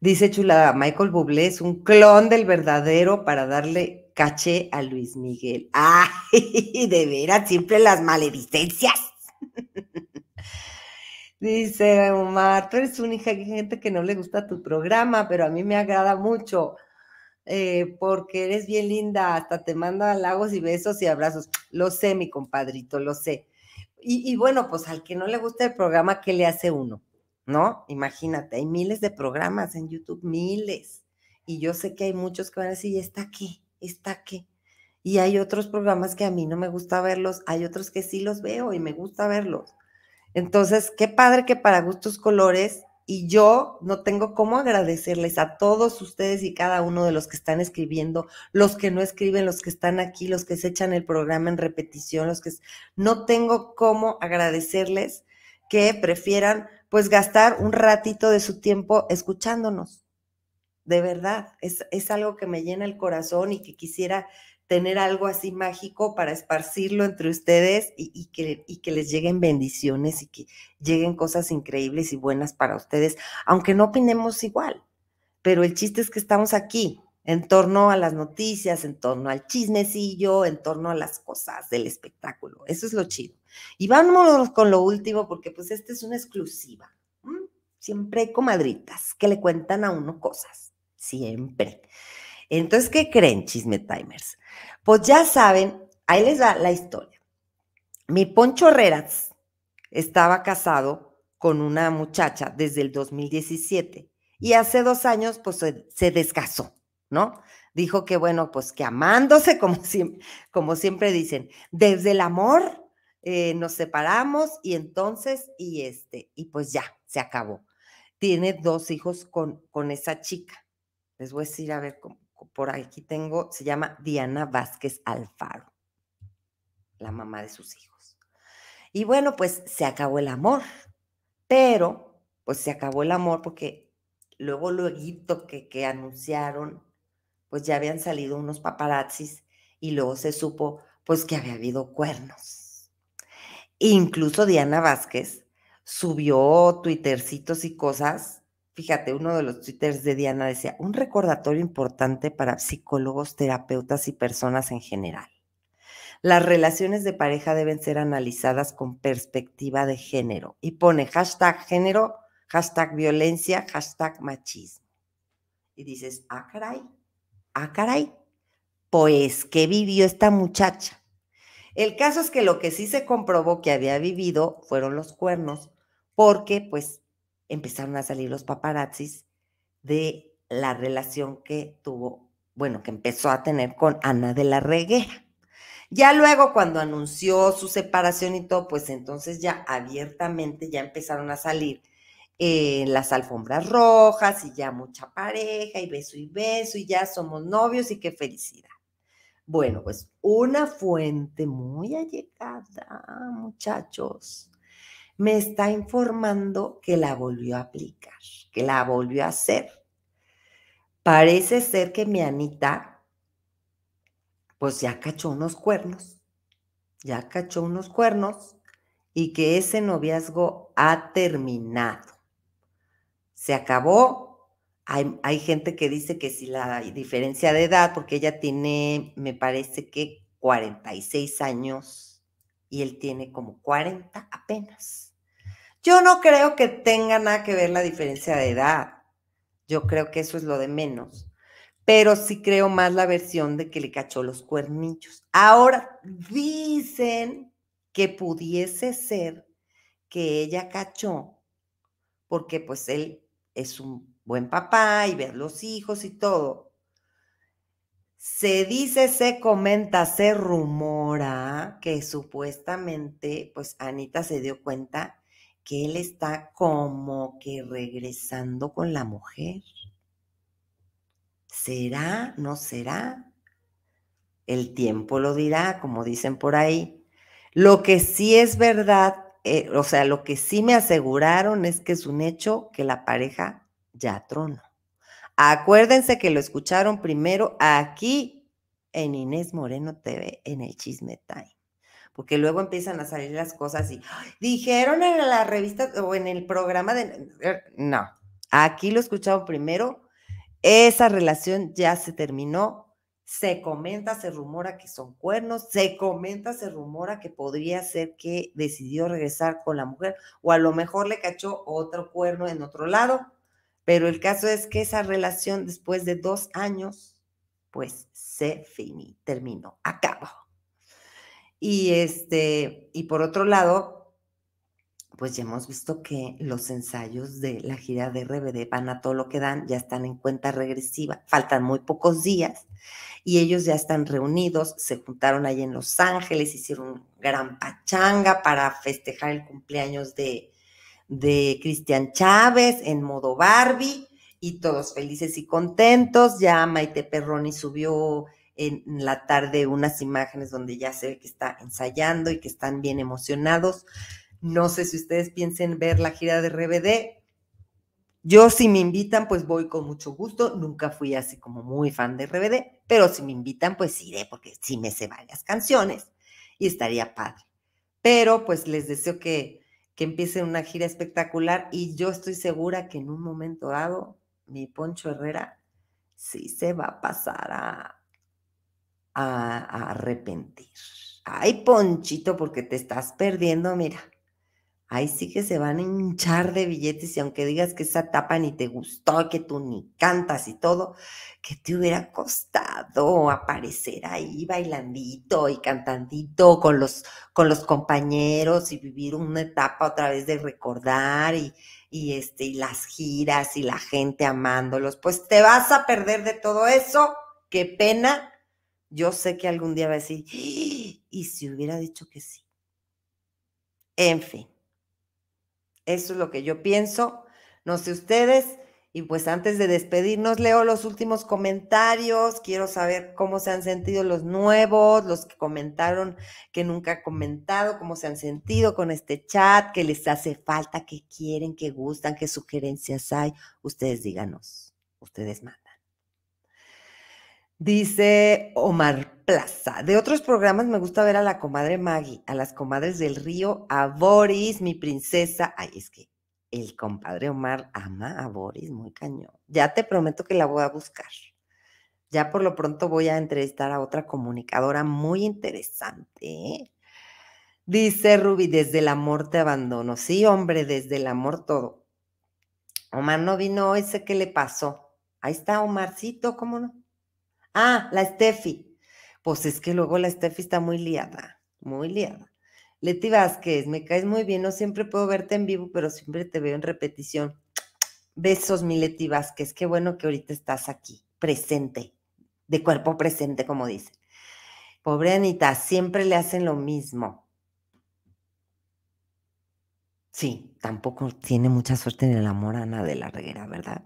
Dice Chulada, Michael Bublé es un clon del verdadero para darle caché a Luis Miguel. Ay, de veras, siempre las maledicencias. Dice Omar, tú eres única gente que no le gusta tu programa, pero a mí me agrada mucho eh, porque eres bien linda, hasta te manda halagos y besos y abrazos. Lo sé, mi compadrito, lo sé. Y, bueno, pues al que no le gusta el programa, ¿qué le hace uno? ¿No? Imagínate, hay miles de programas en YouTube, miles. Y yo sé que hay muchos que van a decir, ¿está qué? ¿Está qué? Y hay otros programas que a mí no me gusta verlos, hay otros que sí los veo y me gusta verlos. Entonces, qué padre que para gustos colores y yo no tengo cómo agradecerles a todos ustedes y cada uno de los que están escribiendo, los que no escriben, los que están aquí, los que se echan el programa en repetición, los que no tengo cómo agradecerles que prefieran pues gastar un ratito de su tiempo escuchándonos. De verdad, es, es algo que me llena el corazón y que quisiera tener algo así mágico para esparcirlo entre ustedes y, que, les lleguen bendiciones y que lleguen cosas increíbles y buenas para ustedes, aunque no opinemos igual. Pero el chiste es que estamos aquí, en torno a las noticias, en torno al chismecillo, en torno a las cosas del espectáculo. Eso es lo chido. Y vámonos con lo último, porque pues esta es una exclusiva. Siempre hay comadritas que le cuentan a uno cosas. Siempre. Entonces, ¿qué creen, chisme timers? Pues ya saben, ahí les va la historia. Mi Poncho Herreras estaba casado con una muchacha desde el 2017 y hace dos años pues se, descasó, ¿no? Dijo que bueno, pues que amándose, como siempre, como siempre dicen, desde el amor eh, nos separamos y entonces, y este, y pues ya, se acabó. Tiene dos hijos con, con esa chica. Les voy a decir, a ver, cómo, por aquí tengo, se llama Diana Vázquez Alfaro, la mamá de sus hijos. Y bueno, pues se acabó el amor, pero pues se acabó el amor porque luego, luego que, que anunciaron, pues ya habían salido unos paparazzis y luego se supo pues que había habido cuernos. Incluso Diana Vázquez subió twittercitos y cosas Fíjate, uno de los twitters de Diana decía, un recordatorio importante para psicólogos, terapeutas y personas en general. Las relaciones de pareja deben ser analizadas con perspectiva de género. Y pone hashtag género, hashtag violencia, hashtag machismo. Y dices, ah, caray, ah, caray. Pues, ¿qué vivió esta muchacha? El caso es que lo que sí se comprobó que había vivido fueron los cuernos, porque pues empezaron a salir los paparazzis de la relación que tuvo, bueno, que empezó a tener con Ana de la Reguera. Ya luego cuando anunció su separación y todo, pues entonces ya abiertamente ya empezaron a salir eh, las alfombras rojas y ya mucha pareja y beso y beso y ya somos novios y qué felicidad. Bueno, pues una fuente muy allegada, muchachos, me está informando que la volvió a aplicar, que la volvió a hacer. Parece ser que mi Anita, pues ya cachó unos cuernos, ya cachó unos cuernos y que ese noviazgo ha terminado. Se acabó. Hay, gente que dice que si la diferencia de edad, porque ella tiene, me parece que 46 años y él tiene como 40 apenas. Yo no creo que tenga nada que ver la diferencia de edad. Yo creo que eso es lo de menos. Pero sí creo más la versión de que le cachó los cuernillos. Ahora, dicen que pudiese ser que ella cachó, porque pues él es un buen papá y ver los hijos y todo. Se dice, se comenta, se rumora que supuestamente pues Anita se dio cuenta que él está como que regresando con la mujer. ¿Será? ¿No será? El tiempo lo dirá, como dicen por ahí. Lo que sí es verdad, eh, o sea, lo que sí me aseguraron es que es un hecho que la pareja ya trono. Acuérdense que lo escucharon primero aquí en Inés Moreno TV en el Chisme Time porque luego empiezan a salir las cosas y dijeron en la revista o en el programa de... Er, no, aquí lo escuchado primero, esa relación ya se terminó, se comenta, se rumora que son cuernos, se comenta, se rumora que podría ser que decidió regresar con la mujer o a lo mejor le cachó otro cuerno en otro lado, pero el caso es que esa relación después de dos años, pues se terminó, acabó. Y, este, y por otro lado, pues ya hemos visto que los ensayos de la gira de RBD van a todo lo que dan, ya están en cuenta regresiva, faltan muy pocos días y ellos ya están reunidos, se juntaron ahí en Los Ángeles, hicieron gran pachanga para festejar el cumpleaños de, de Cristian Chávez en modo Barbie y todos felices y contentos. Ya Maite Perroni subió en la tarde unas imágenes donde ya se ve que está ensayando y que están bien emocionados. No sé si ustedes piensen ver la gira de RBD. Yo si me invitan, pues voy con mucho gusto. Nunca fui así como muy fan de RBD, pero si me invitan, pues iré porque sí me sé varias canciones y estaría padre. Pero pues les deseo que, que una gira espectacular y yo estoy segura que en un momento dado mi Poncho Herrera sí se va a pasar a a, arrepentir. Ay, Ponchito, porque te estás perdiendo, mira. Ahí sí que se van a hinchar de billetes y aunque digas que esa tapa ni te gustó, que tú ni cantas y todo, que te hubiera costado aparecer ahí bailandito y cantandito con los, con los compañeros y vivir una etapa otra vez de recordar y, y, este, y las giras y la gente amándolos? Pues te vas a perder de todo eso, qué pena, yo sé que algún día va a decir, ¡Ah! y si hubiera dicho que sí. En fin, eso es lo que yo pienso. No sé ustedes. Y pues antes de despedirnos, leo los últimos comentarios. Quiero saber cómo se han sentido los nuevos, los que comentaron que nunca han comentado, cómo se han sentido con este chat, qué les hace falta, qué quieren, qué gustan, qué sugerencias hay. Ustedes díganos, ustedes mandan. Dice Omar Plaza. De otros programas me gusta ver a la comadre Maggie, a las comadres del río, a Boris, mi princesa. Ay, es que el compadre Omar ama a Boris, muy cañón. Ya te prometo que la voy a buscar. Ya por lo pronto voy a entrevistar a otra comunicadora muy interesante. Dice Ruby, desde el amor te abandono. Sí, hombre, desde el amor todo. Omar no vino ese qué le pasó. Ahí está Omarcito, ¿cómo no? Ah, la Steffi. Pues es que luego la Steffi está muy liada, muy liada. Leti Vázquez, me caes muy bien, no siempre puedo verte en vivo, pero siempre te veo en repetición. Besos, mi Leti Vázquez, qué bueno que ahorita estás aquí, presente, de cuerpo presente, como dice. Pobre Anita, siempre le hacen lo mismo. Sí, tampoco tiene mucha suerte en el amor Ana de la Reguera, ¿verdad?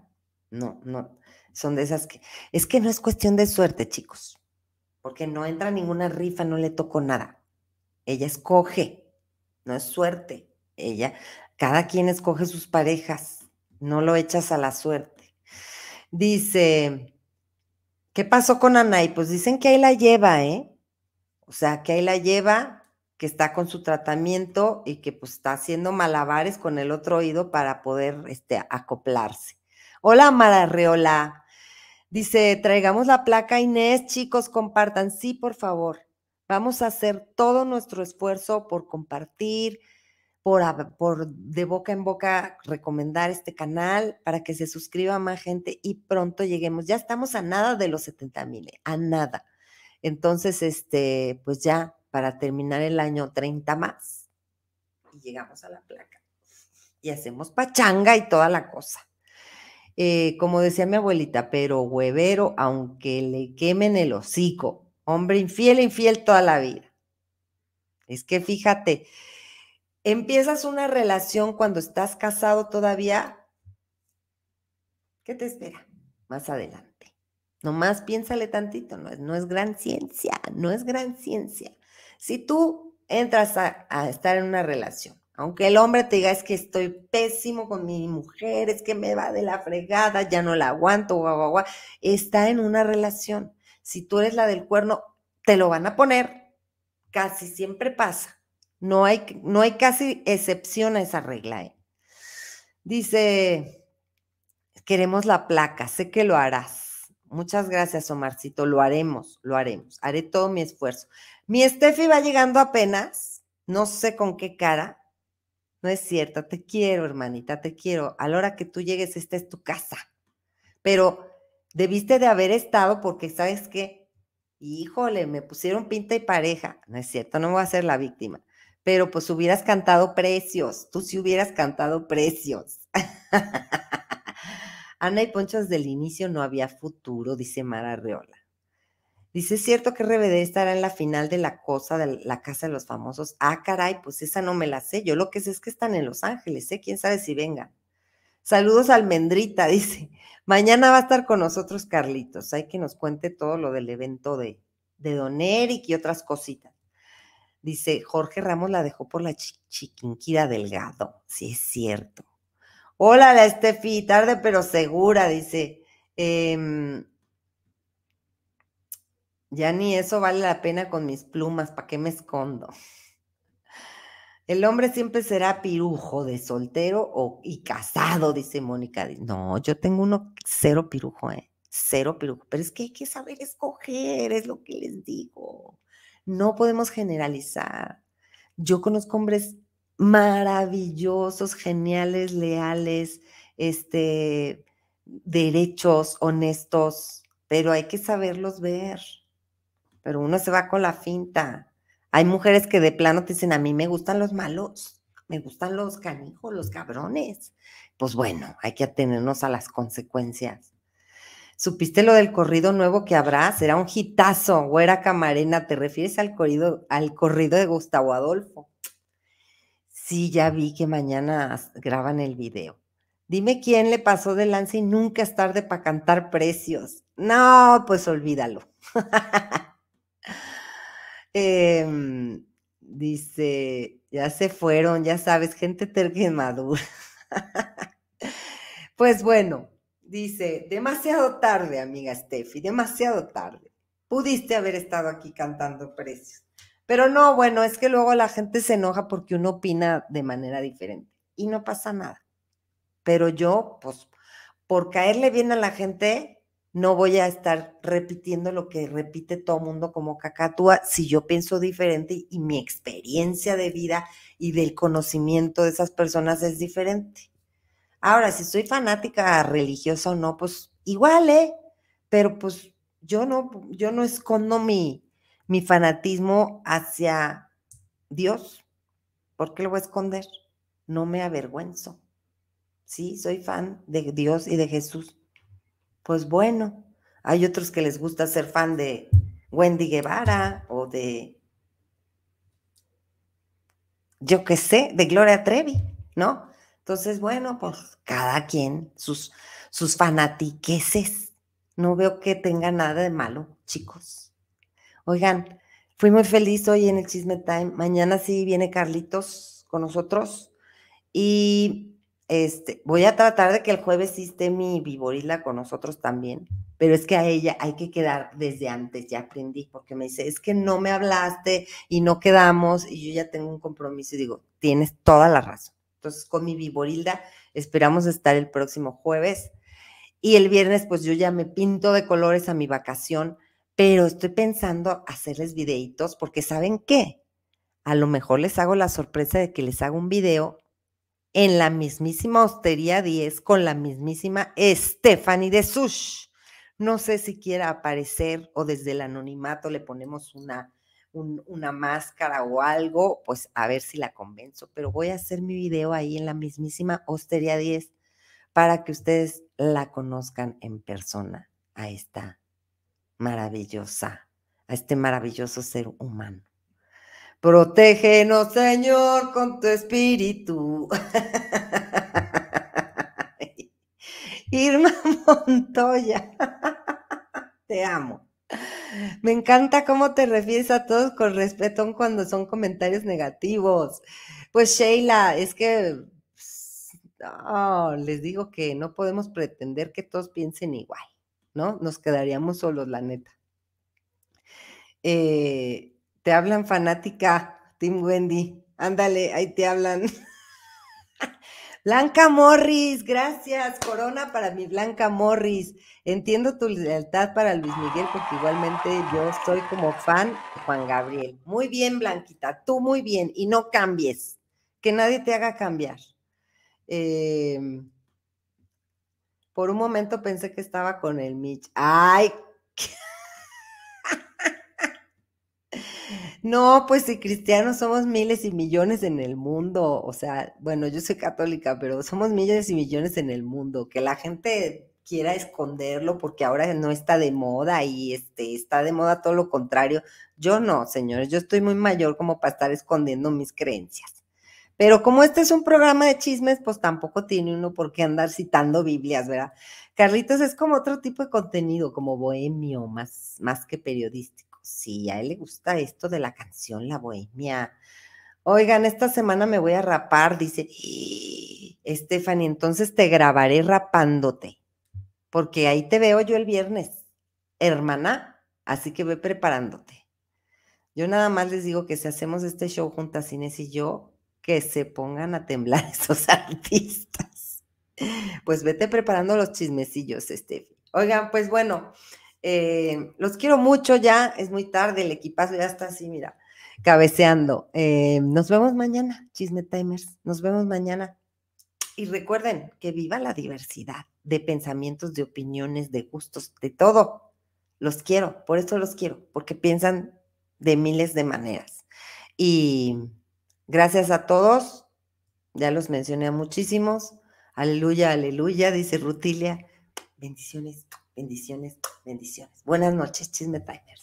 No, no. Son de esas que, es que no es cuestión de suerte, chicos, porque no entra ninguna rifa, no le tocó nada. Ella escoge, no es suerte. Ella, cada quien escoge sus parejas, no lo echas a la suerte. Dice, ¿qué pasó con Y Pues dicen que ahí la lleva, ¿eh? O sea, que ahí la lleva, que está con su tratamiento y que pues está haciendo malabares con el otro oído para poder este, acoplarse. Hola Mara Dice, traigamos la placa Inés, chicos, compartan. Sí, por favor. Vamos a hacer todo nuestro esfuerzo por compartir, por, por, de boca en boca recomendar este canal para que se suscriba más gente y pronto lleguemos. Ya estamos a nada de los 70 mil, ¿eh? a nada. Entonces, este, pues ya para terminar el año 30 más y llegamos a la placa y hacemos pachanga y toda la cosa. Eh, como decía mi abuelita, pero huevero, aunque le quemen el hocico, hombre infiel, infiel toda la vida. Es que fíjate, empiezas una relación cuando estás casado todavía. ¿Qué te espera más adelante? Nomás piénsale tantito, no es, no es gran ciencia, no es gran ciencia. Si tú entras a estar en una relación aunque el hombre te diga es que estoy pésimo con mi mujer, es que me va de la fregada, ya no la aguanto, guau, guau, está en una relación. Si tú eres la del cuerno, te lo van a poner. Casi siempre pasa. No hay, no hay casi excepción a esa regla. ¿eh? Dice, queremos la placa, sé que lo harás. Muchas gracias, Omarcito. Lo haremos, lo haremos. Haré todo mi esfuerzo. Mi Steffi va llegando apenas, no sé con qué cara, no es cierto, te quiero, hermanita, te quiero. A la hora que tú llegues, esta es tu casa. Pero debiste de haber estado porque, ¿sabes qué? Híjole, me pusieron pinta y pareja. No es cierto, no me voy a ser la víctima. Pero pues hubieras cantado precios. Tú sí hubieras cantado precios. Ana y Poncho del inicio no había futuro, dice Mara Reola. Dice, ¿es cierto que RBD estará en la final de la cosa de la Casa de los Famosos? Ah, caray, pues esa no me la sé. Yo lo que sé es que están en Los Ángeles, ¿eh? ¿Quién sabe si venga. Saludos Almendrita, dice. Mañana va a estar con nosotros Carlitos. Hay que nos cuente todo lo del evento de, de Don Eric y otras cositas. Dice, Jorge Ramos la dejó por la chiquinquida delgado. Sí, es cierto. Hola, la Estefi, tarde pero segura, dice. Em, ya ni eso vale la pena con mis plumas, ¿para qué me escondo? El hombre siempre será pirujo de soltero y casado, dice Mónica. No, yo tengo uno cero pirujo, ¿eh? Cero pirujo. Pero es que hay que saber escoger, es lo que les digo. No podemos generalizar. Yo conozco hombres maravillosos, geniales, leales, este, derechos, honestos, pero hay que saberlos ver pero uno se va con la finta. Hay mujeres que de plano te dicen, a mí me gustan los malos, me gustan los canijos, los cabrones. Pues bueno, hay que atenernos a las consecuencias. ¿Supiste lo del corrido nuevo que habrá? Será un hitazo, güera camarena. ¿Te refieres al corrido, al corrido de Gustavo Adolfo? Sí, ya vi que mañana graban el video. Dime quién le pasó de lance y nunca es tarde para cantar precios. No, pues olvídalo. Em, dice, ya se fueron, ya sabes, gente terca madura. pues bueno, dice, demasiado tarde, amiga Steffi, demasiado tarde. Pudiste haber estado aquí cantando precios. Pero no, bueno, es que luego la gente se enoja porque uno opina de manera diferente y no pasa nada. Pero yo, pues, por caerle bien a la gente, no voy a estar repitiendo lo que repite todo mundo como cacatúa si yo pienso diferente y mi experiencia de vida y del conocimiento de esas personas es diferente. Ahora, si soy fanática religiosa o no, pues igual, ¿eh? Pero pues yo no, yo no escondo mi, mi fanatismo hacia Dios. ¿Por qué lo voy a esconder? No me avergüenzo. Sí, soy fan de Dios y de Jesús pues bueno, hay otros que les gusta ser fan de Wendy Guevara o de, yo qué sé, de Gloria Trevi, ¿no? Entonces, bueno, pues cada quien, sus, sus fanatiqueses. No veo que tenga nada de malo, chicos. Oigan, fui muy feliz hoy en el Chisme Time. Mañana sí viene Carlitos con nosotros. Y este, voy a tratar de que el jueves esté mi viborila con nosotros también, pero es que a ella hay que quedar desde antes, ya aprendí, porque me dice, es que no me hablaste y no quedamos y yo ya tengo un compromiso y digo, tienes toda la razón. Entonces, con mi viborilda esperamos estar el próximo jueves y el viernes pues yo ya me pinto de colores a mi vacación, pero estoy pensando hacerles videitos porque ¿saben qué? A lo mejor les hago la sorpresa de que les hago un video en la mismísima Hostería 10 con la mismísima Stephanie de Sush. No sé si quiera aparecer o desde el anonimato le ponemos una, una máscara o algo, pues a ver si la convenzo. Pero voy a hacer mi video ahí en la mismísima Hostería 10 para que ustedes la conozcan en persona a esta maravillosa, a este maravilloso ser humano. Protégenos, Señor, con tu espíritu. Irma Montoya, te amo. Me encanta cómo te refieres a todos con respeto cuando son comentarios negativos. Pues Sheila, es que ah, les digo que no podemos pretender que todos piensen igual, ¿no? Nos quedaríamos solos, la neta. Eh, te hablan fanática, Tim Wendy. Ándale, ahí te hablan. Blanca Morris, gracias. Corona para mi Blanca Morris. Entiendo tu lealtad para Luis Miguel, porque igualmente yo soy como fan de Juan Gabriel. Muy bien, Blanquita, tú muy bien. Y no cambies, que nadie te haga cambiar. Em, por un momento pensé que estaba con el Mitch. ¡Ay! No, pues si cristianos somos miles y millones en el mundo, o sea, bueno, yo soy católica, pero somos miles y millones en el mundo, que la gente quiera esconderlo porque ahora no está de moda y este, está de moda todo lo contrario. Yo no, señores, yo estoy muy mayor como para estar escondiendo mis creencias. Pero como este es un programa de chismes, pues tampoco tiene uno por qué andar citando Biblias, ¿verdad? Carlitos es como otro tipo de contenido, como bohemio, más, más que periodístico sí, a él le gusta esto de la canción La Bohemia. Oigan, esta semana me voy a rapar, dice ¡Eh!, Stephanie, entonces te grabaré rapándote, porque ahí te veo yo el viernes, hermana, así que ve preparándote. Yo nada más les digo que si hacemos este show juntas, Inés y yo, que se pongan a temblar esos artistas. Pues vete preparando los chismecillos, Steph. Oigan, pues bueno, eh, los quiero mucho ya, es muy tarde, el equipazo ya está así, mira, cabeceando. Eh, nos vemos mañana, Chisme Timers, nos vemos mañana. Y recuerden que viva la diversidad de pensamientos, de opiniones, de gustos, de todo. Los quiero, por eso los quiero, porque piensan de miles de maneras. Y gracias a todos, ya los mencioné a muchísimos. Aleluya, aleluya, dice Rutilia. Bendiciones. Bendiciones, bendiciones. Buenas noches, Chisme Timers.